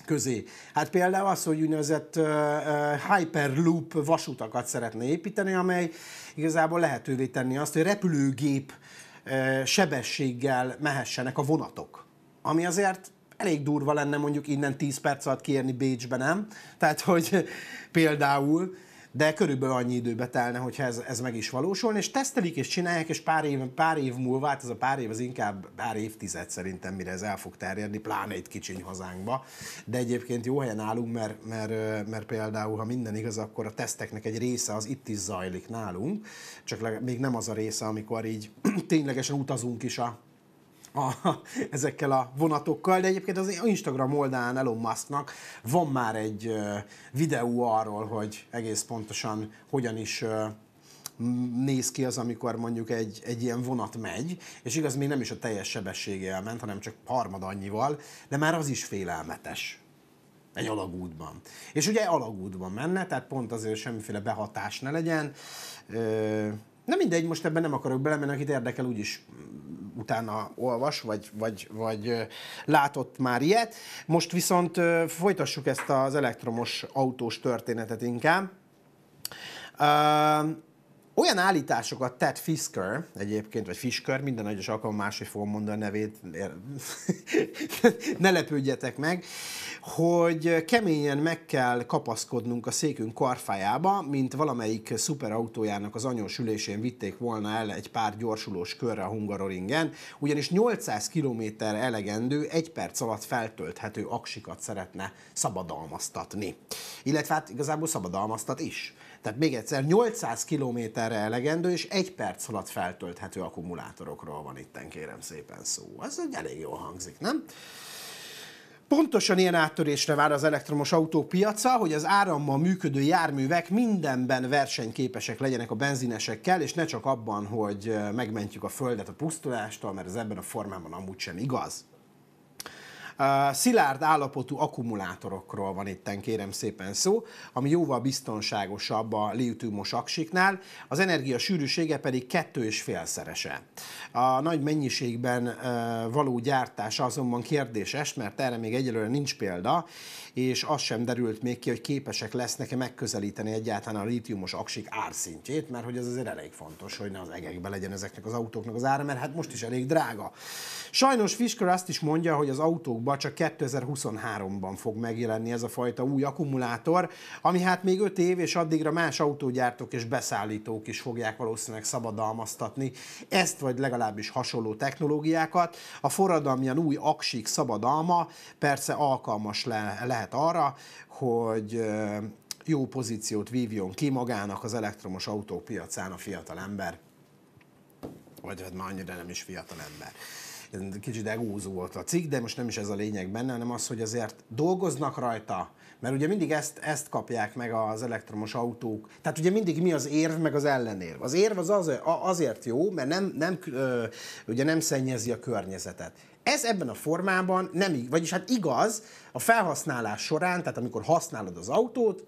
közé. Hát például az, hogy úgynevezett uh, Hyperloop vasutakat szeretne építeni, amely igazából lehetővé tenni azt, hogy repülőgép uh, sebességgel mehessenek a vonatok. Ami azért elég durva lenne mondjuk innen 10 perc alatt kérni Bécsbe, nem? Tehát, hogy például de körülbelül annyi időbe telne, hogy ez, ez meg is valósulna, és tesztelik és csinálják, és pár év, pár év múlva, hát ez a pár év az inkább pár évtized szerintem, mire ez el fog terjedni, pláne itt kicsiny hazánkba, de egyébként jó helyen állunk, mert, mert, mert például, ha minden igaz, akkor a teszteknek egy része az itt is zajlik nálunk, csak még nem az a része, amikor így ténylegesen utazunk is a a, ezekkel a vonatokkal, de egyébként az Instagram oldalán Elon Musknak van már egy videó arról, hogy egész pontosan hogyan is néz ki az, amikor mondjuk egy, egy ilyen vonat megy, és igaz, még nem is a teljes sebességével ment, hanem csak harmad annyival, de már az is félelmetes. Egy alagútban. És ugye alagútban menne, tehát pont azért semmiféle behatás ne legyen. nem na mindegy, most ebben nem akarok belemenni, akit érdekel, úgyis utána olvas, vagy, vagy, vagy látott már ilyet. Most viszont folytassuk ezt az elektromos autós történetet inkább. Olyan állításokat tett Fisker egyébként, vagy Fisker, minden egyes alkalom máshogy fogom mondani a nevét, ne lepődjetek meg, hogy keményen meg kell kapaszkodnunk a székünk karfájába, mint valamelyik szuperautójának az anyós ülésén vitték volna el egy pár gyorsulós körre a Hungaroringen, ugyanis 800 km elegendő, egy perc alatt feltölthető aksikat szeretne szabadalmaztatni. Illetve hát igazából szabadalmaztat is. Tehát még egyszer, 800 kilométerre elegendő, és egy perc alatt feltölthető akkumulátorokról van itten, kérem szépen szó. Ez elég jól hangzik, nem? Pontosan ilyen áttörésre vár az elektromos autó piaca, hogy az árammal működő járművek mindenben versenyképesek legyenek a benzinesekkel, és ne csak abban, hogy megmentjük a földet a pusztulástól, mert ez ebben a formában amúgy sem igaz. Szilárd állapotú akkumulátorokról van itten, kérem szépen szó, ami jóval biztonságosabb a litiumos aksiknál, az energia sűrűsége pedig kettő és félszerese. A nagy mennyiségben való gyártás azonban kérdéses, mert erre még egyelőre nincs példa, és az sem derült még ki, hogy képesek lesznek-e megközelíteni egyáltalán a lítiumos aksik árszintjét, mert hogy ez azért elég fontos, hogy ne az egekbe legyen ezeknek az autóknak az ára, mert hát most is elég drága. Sajnos Fisker azt is mondja, hogy az autókban csak 2023-ban fog megjelenni ez a fajta új akkumulátor, ami hát még 5 év, és addigra más autógyártók és beszállítók is fogják valószínűleg szabadalmaztatni ezt, vagy legalábbis hasonló technológiákat. A forradalmian új aksik szabadalma persze alkalmas le, lehet lehet arra, hogy jó pozíciót vívjon ki magának az elektromos autók piacán a fiatal ember, vagy hát már annyira nem is fiatal ember kicsit egózó volt a cikk, de most nem is ez a lényeg benne, hanem az, hogy azért dolgoznak rajta, mert ugye mindig ezt, ezt kapják meg az elektromos autók. Tehát ugye mindig mi az érv, meg az ellenérv. Az érv az azért, azért jó, mert nem, nem, ugye nem szennyezi a környezetet. Ez ebben a formában nem, vagyis hát igaz, a felhasználás során, tehát amikor használod az autót,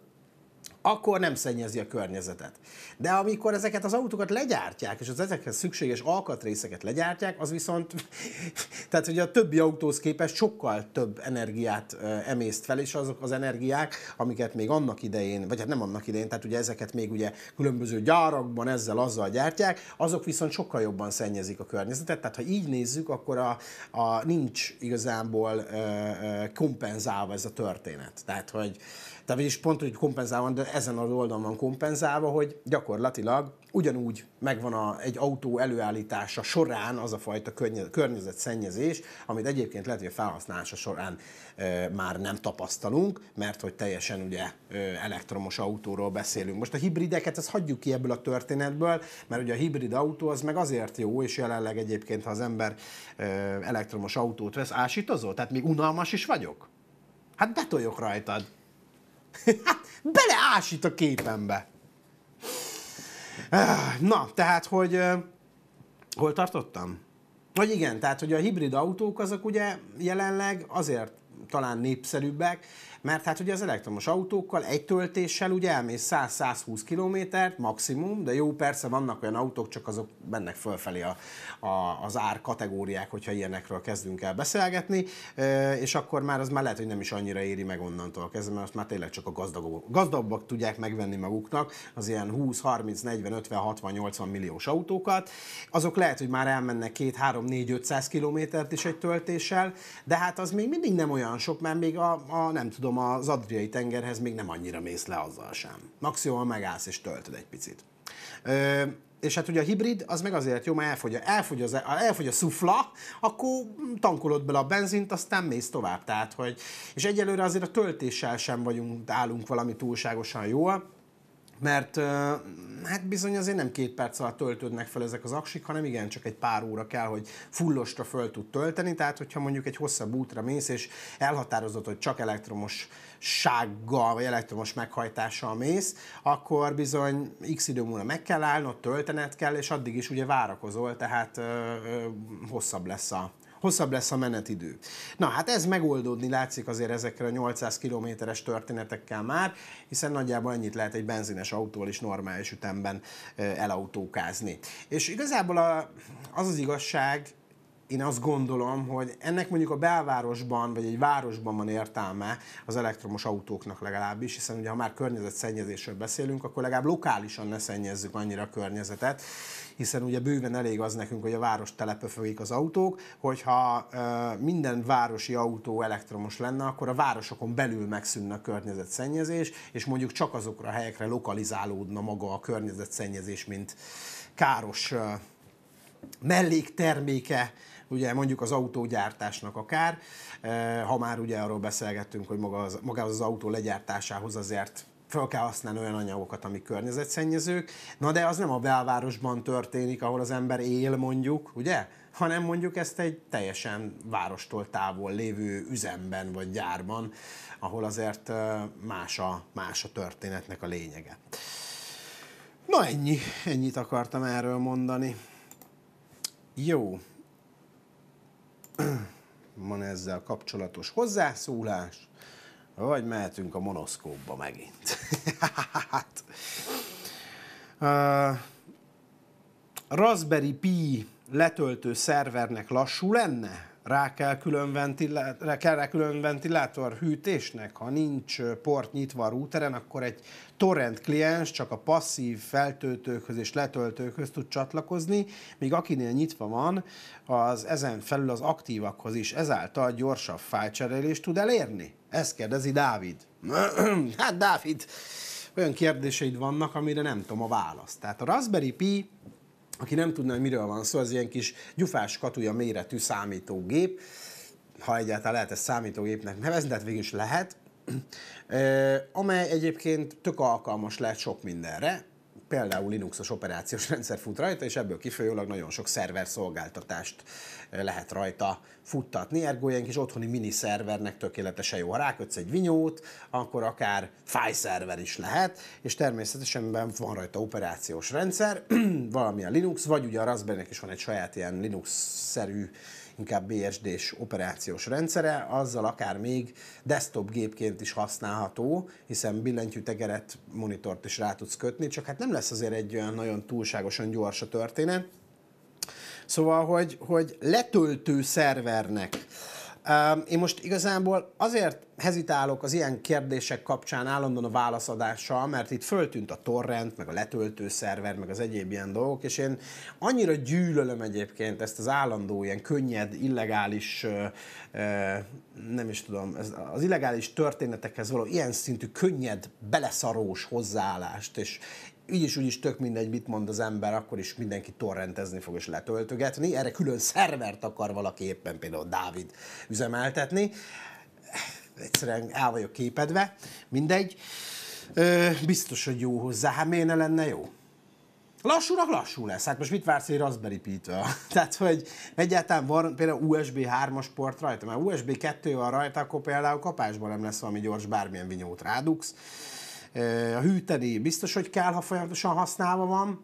akkor nem szennyezi a környezetet. De amikor ezeket az autókat legyártják, és az ezekhez szükséges alkatrészeket legyártják, az viszont, tehát hogy a többi autóhoz képest sokkal több energiát emészt fel, és azok az energiák, amiket még annak idején, vagy hát nem annak idején, tehát ugye ezeket még ugye különböző gyárakban ezzel, azzal gyártják, azok viszont sokkal jobban szennyezik a környezetet. Tehát ha így nézzük, akkor a, a nincs igazából ö, ö, kompenzálva ez a történet. Tehát, hogy tehát vagyis pont úgy kompenzálva, de ezen az oldalon van kompenzálva, hogy gyakorlatilag ugyanúgy megvan a, egy autó előállítása során az a fajta környezet, környezetszennyezés, amit egyébként lehet, hogy a felhasználása során e, már nem tapasztalunk, mert hogy teljesen ugye e, elektromos autóról beszélünk. Most a hibrideket, ezt hagyjuk ki ebből a történetből, mert ugye a hibrid autó az meg azért jó, és jelenleg egyébként, ha az ember e, elektromos autót vesz, ásítozó? Tehát még unalmas is vagyok? Hát betoljok rajtad. Hát, beleásít a képembe. Ah, na, tehát, hogy hol tartottam? Hogy igen, tehát, hogy a hibrid autók azok ugye jelenleg azért talán népszerűbbek, mert hát ugye az elektromos autókkal egy töltéssel ugye elmész 100-120 kilométert maximum, de jó, persze vannak olyan autók, csak azok mennek fölfelé a, a, az ár kategóriák, hogyha ilyenekről kezdünk el beszélgetni, és akkor már az már lehet, hogy nem is annyira éri meg onnantól kezdve, mert azt már tényleg csak a gazdagok, gazdagabbak tudják megvenni maguknak az ilyen 20, 30, 40, 50, 60, 80 milliós autókat. Azok lehet, hogy már elmennek 2, 3, 4, 500 kilométert is egy töltéssel, de hát az még mindig nem olyan sok, mert még a, a nem tudom, gondolom az Adriai tengerhez még nem annyira mész le azzal sem. Maximum megállsz és töltöd egy picit. Ö, és hát ugye a hibrid az meg azért jó, mert elfogy, elfogy, az, elfogy a szufla, akkor tankolod bele a benzint, aztán mész tovább. Tehát, hogy, és egyelőre azért a töltéssel sem vagyunk, állunk valami túlságosan jól mert hát bizony azért nem két perc alatt töltődnek fel ezek az aksik, hanem igen, csak egy pár óra kell, hogy fullostra föl tud tölteni, tehát hogyha mondjuk egy hosszabb útra mész, és elhatározott, hogy csak elektromos sággal, vagy elektromos meghajtással mész, akkor bizony x idő múlva meg kell állnod, töltened kell, és addig is ugye várakozol, tehát ö, ö, hosszabb lesz a, hosszabb lesz a menetidő. Na hát ez megoldódni látszik azért ezekre a 800 kilométeres történetekkel már, hiszen nagyjából ennyit lehet egy benzines autóval is normális ütemben elautókázni. És igazából a, az az igazság, én azt gondolom, hogy ennek mondjuk a belvárosban, vagy egy városban van értelme az elektromos autóknak legalábbis, hiszen ugye ha már környezetszennyezésről beszélünk, akkor legalább lokálisan ne szennyezzük annyira a környezetet, hiszen ugye bőven elég az nekünk, hogy a város telepöfögik az autók, hogyha minden városi autó elektromos lenne, akkor a városokon belül megszűnne a környezetszennyezés, és mondjuk csak azokra a helyekre lokalizálódna maga a környezetszennyezés, mint káros mellékterméke ugye mondjuk az autógyártásnak akár, ha már ugye arról beszélgettünk, hogy maga az, maga az autó legyártásához azért fel kell használni olyan anyagokat, amik környezetszennyezők, na de az nem a belvárosban történik, ahol az ember él mondjuk, ugye? hanem mondjuk ezt egy teljesen várostól távol lévő üzemben vagy gyárban, ahol azért más a, más a történetnek a lényege. Na ennyi, ennyit akartam erről mondani. Jó, van ezzel kapcsolatos hozzászólás, vagy mehetünk a monoszkópba megint. hát, uh, Raspberry Pi letöltő szervernek lassú lenne? Rá kell külön, ventilá- rá kell rá külön ventilátor hűtésnek? Ha nincs port nyitva a routeren, akkor egy torrent kliens csak a passzív feltöltőkhöz és letöltőkhöz tud csatlakozni, míg akinél nyitva van, az ezen felül az aktívakhoz is ezáltal gyorsabb fájcserélést tud elérni? Ezt kérdezi Dávid. hát Dávid, olyan kérdéseid vannak, amire nem tudom a választ. Tehát a Raspberry Pi aki nem tudná, hogy miről van szó, az ilyen kis gyufás katuja méretű számítógép, ha egyáltalán lehet ezt számítógépnek nevezni, tehát végül is lehet, amely egyébként tök alkalmas lehet sok mindenre, például Linuxos operációs rendszer fut rajta, és ebből kifolyólag nagyon sok szerver szolgáltatást lehet rajta futtatni. Ergo ilyen kis otthoni mini szervernek tökéletesen jó. Ha rákötsz egy vinyót, akkor akár fájszerver is lehet, és természetesen van rajta operációs rendszer, valamilyen Linux, vagy ugye a Raspberry-nek is van egy saját ilyen Linux-szerű inkább BSD-s operációs rendszere, azzal akár még desktop gépként is használható, hiszen billentyű tegeret, monitort is rá tudsz kötni, csak hát nem lesz azért egy olyan nagyon túlságosan gyors a történet. Szóval, hogy, hogy letöltő szervernek én most igazából azért hezitálok az ilyen kérdések kapcsán állandóan a válaszadással, mert itt föltűnt a torrent, meg a letöltő szerver, meg az egyéb ilyen dolgok, és én annyira gyűlölöm egyébként ezt az állandó ilyen könnyed, illegális, nem is tudom, az illegális történetekhez való ilyen szintű könnyed, beleszarós hozzáállást, és így is, úgy is tök mindegy, mit mond az ember, akkor is mindenki torrentezni fog és letöltögetni. Erre külön szervert akar valaki éppen például Dávid üzemeltetni. Egyszerűen el vagyok képedve, mindegy. Ö, biztos, hogy jó hozzá. Hát miért ne lenne jó? Lassúnak lassú lesz. Hát most mit vársz egy Raspberry pi Tehát, hogy egyáltalán van például USB 3-as port rajta, mert USB 2 van rajta, akkor például kapásban nem lesz valami gyors, bármilyen vinyót rádugsz Eh, a hűteni biztos, hogy kell, ha folyamatosan használva van,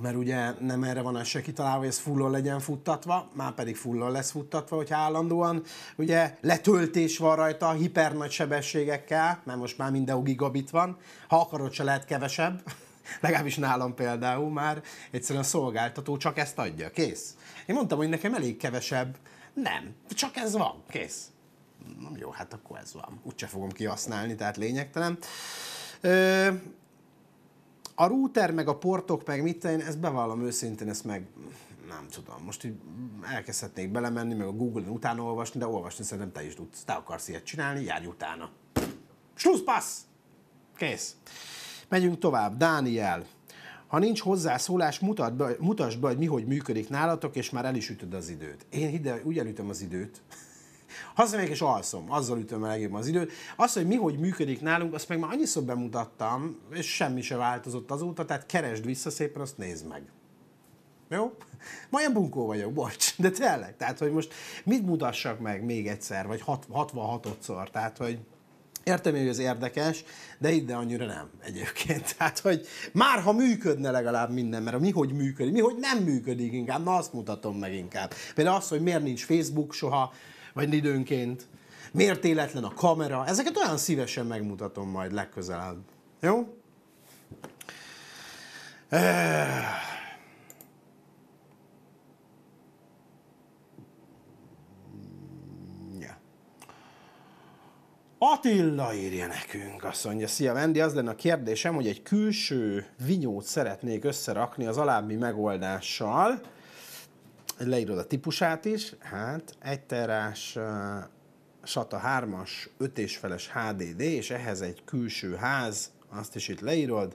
mert ugye nem erre van se kitalálva, hogy ez fullon legyen futtatva, már pedig fullon lesz futtatva, hogyha állandóan ugye letöltés van rajta nagy sebességekkel, mert most már minden gigabit van, ha akarod, se lehet kevesebb, legalábbis nálam például már egyszerűen a szolgáltató csak ezt adja, kész. Én mondtam, hogy nekem elég kevesebb, nem, csak ez van, kész. Jó, hát akkor ez van. Úgyse fogom kihasználni, tehát lényegtelen a router, meg a portok, meg mit én, ezt bevallom őszintén, ezt meg nem tudom. Most így elkezdhetnék belemenni, meg a Google-en utána olvasni, de olvasni szerintem te is tudsz. Te akarsz ilyet csinálni, járj utána. Schlusspassz! Kész. Megyünk tovább. Dániel. Ha nincs hozzászólás, mutasd be, mutasd be, hogy mi hogy működik nálatok, és már el is ütöd az időt. Én ide, ugyan az időt. Hazamegyek és alszom, azzal ütöm el legjobban az időt. Az, hogy mi hogy működik nálunk, azt meg már annyiszor bemutattam, és semmi se változott azóta, tehát keresd vissza szépen, azt nézd meg. Jó? Ma ilyen bunkó vagyok, bocs, de tényleg. Tehát, hogy most mit mutassak meg még egyszer, vagy 66-szor, tehát, hogy Értem, hogy ez érdekes, de ide annyira nem egyébként. Tehát, hogy már ha működne legalább minden, mert mi hogy működik, mi hogy nem működik inkább, na azt mutatom meg inkább. Például az, hogy miért nincs Facebook soha, vagy időnként. Miért életlen a kamera? Ezeket olyan szívesen megmutatom majd legközelebb. Jó? Attila írja nekünk, azt mondja, szia Vendi, az lenne a kérdésem, hogy egy külső vinyót szeretnék összerakni az alábbi megoldással, leírod a típusát is, hát egy terás uh, SATA 3-as 5 és feles HDD, és ehhez egy külső ház, azt is itt leírod.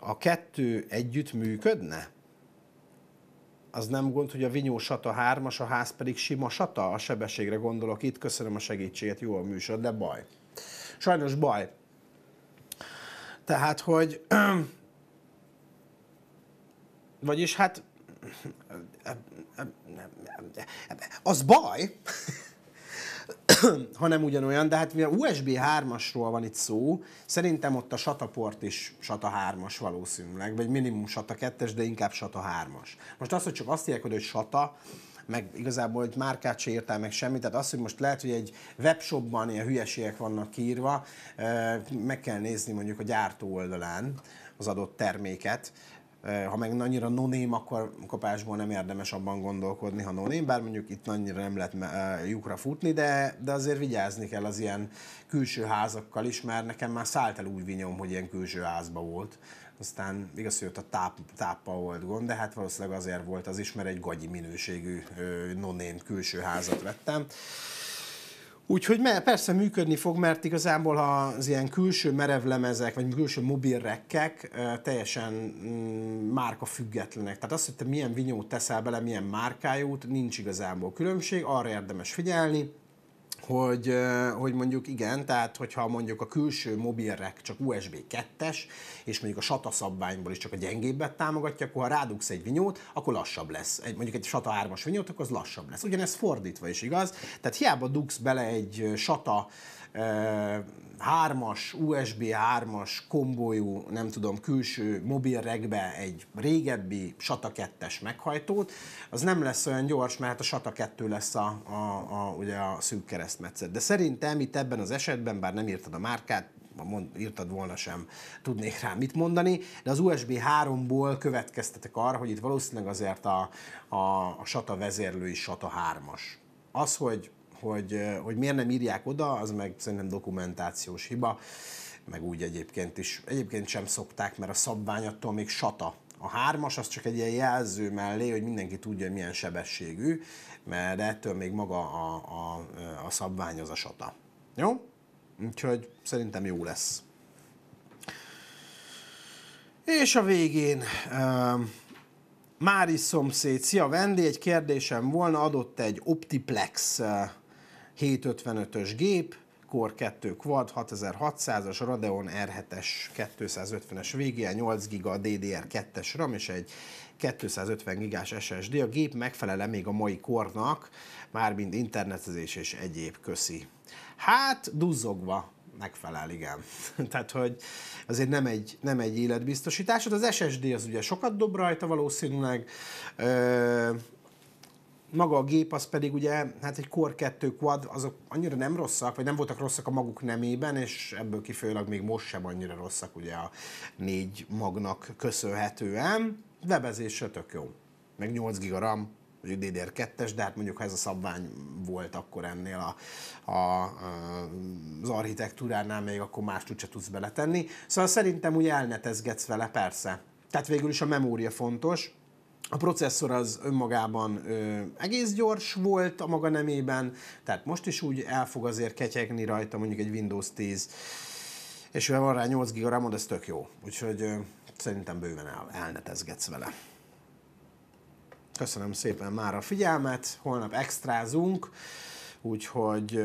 A kettő együtt működne? Az nem gond, hogy a vinyó SATA 3-as, a ház pedig sima SATA? A sebességre gondolok itt, köszönöm a segítséget, jó a műsor, de baj. Sajnos baj. Tehát, hogy... Vagyis hát az baj, hanem ugyanolyan, de hát mivel USB 3-asról van itt szó, szerintem ott a SATA port is sata 3-as valószínűleg, vagy minimum sata 2-es, de inkább sata 3-as. Most azt, hogy csak azt írják, hogy sata, meg igazából egy márkát se írtál meg semmit, tehát az, hogy most lehet, hogy egy webshopban ilyen hülyeségek vannak írva, eh, meg kell nézni mondjuk a gyártó oldalán az adott terméket, Eh, ha meg annyira noném, akkor kapásból nem érdemes abban gondolkodni, ha noném, bár mondjuk itt annyira nem lehet eh, lyukra futni, de, de azért vigyázni kell az ilyen külső házakkal is, mert nekem már szállt el úgy vinyom, hogy ilyen külső házba volt. Aztán igaz, hogy ott a táp, táppal volt gond, de hát valószínűleg azért volt az is, mert egy gagyi minőségű eh, noném külső házat vettem. Úgyhogy persze működni fog, mert igazából az ilyen külső merevlemezek, vagy külső mobilrekkek teljesen mm, márka függetlenek. Tehát azt, hogy te milyen vinyót teszel bele, milyen márkájút, nincs igazából különbség, arra érdemes figyelni, hogy, hogy mondjuk igen, tehát hogyha mondjuk a külső mobilrek csak USB 2-es, és mondjuk a SATA szabványból is csak a gyengébbet támogatja, akkor ha rádugsz egy vinyót, akkor lassabb lesz. Egy, mondjuk egy SATA 3-as vinyót, akkor az lassabb lesz. Ugyanez fordítva is igaz, tehát hiába dugsz bele egy SATA hármas, USB 3-as kombójú, nem tudom, külső mobil regbe egy régebbi SATA 2-es meghajtót, az nem lesz olyan gyors, mert hát a SATA 2 lesz a, a, a, ugye a szűk keresztmetszet. De szerintem itt ebben az esetben, bár nem írtad a márkát, mond, írtad volna sem, tudnék rá mit mondani, de az USB 3-ból következtetek arra, hogy itt valószínűleg azért a, a, a SATA vezérlő is SATA 3-as. Az, hogy hogy, hogy miért nem írják oda, az meg szerintem dokumentációs hiba, meg úgy egyébként is. Egyébként sem szokták, mert a szabvány attól még sata. A hármas az csak egy ilyen jelző mellé, hogy mindenki tudja, hogy milyen sebességű, mert ettől még maga a, a, a szabvány az a sata. Jó? Úgyhogy szerintem jó lesz. És a végén uh, ehm, Mári szomszéd, szia Vendi, egy kérdésem volna, adott egy Optiplex uh, 755-ös gép, Core 2 Quad 6600-as Radeon R7-es 250-es VGA 8 Giga DDR2-es RAM és egy 250 gigás SSD. A gép megfelele még a mai kornak, mármint internetezés és egyéb köszi. Hát, duzzogva megfelel, igen. Tehát, hogy azért nem egy, nem egy életbiztosítás. Az SSD az ugye sokat dob rajta valószínűleg, maga a gép az pedig ugye, hát egy Core 2 Quad, azok annyira nem rosszak, vagy nem voltak rosszak a maguk nemében, és ebből kifejezőleg még most sem annyira rosszak ugye a négy magnak köszönhetően. Webezésre tök jó. Meg 8 giga RAM, vagy DDR2-es, de hát mondjuk ha ez a szabvány volt akkor ennél a, a, az architektúránál, még akkor más úgyse tudsz beletenni. Szóval szerintem úgy elnetezgetsz vele, persze. Tehát végül is a memória fontos, a processzor az önmagában ö, egész gyors volt a maga nemében, tehát most is úgy el fog azért ketyegni rajta mondjuk egy Windows 10, és mivel van rá 8 giga RAM, ez tök jó. Úgyhogy ö, szerintem bőven el, elnetezgetsz vele. Köszönöm szépen már a figyelmet, holnap extrázunk, úgyhogy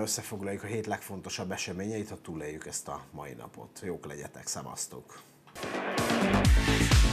összefoglaljuk a hét legfontosabb eseményeit, ha túléljük ezt a mai napot. Jók legyetek, szevasztok! thank you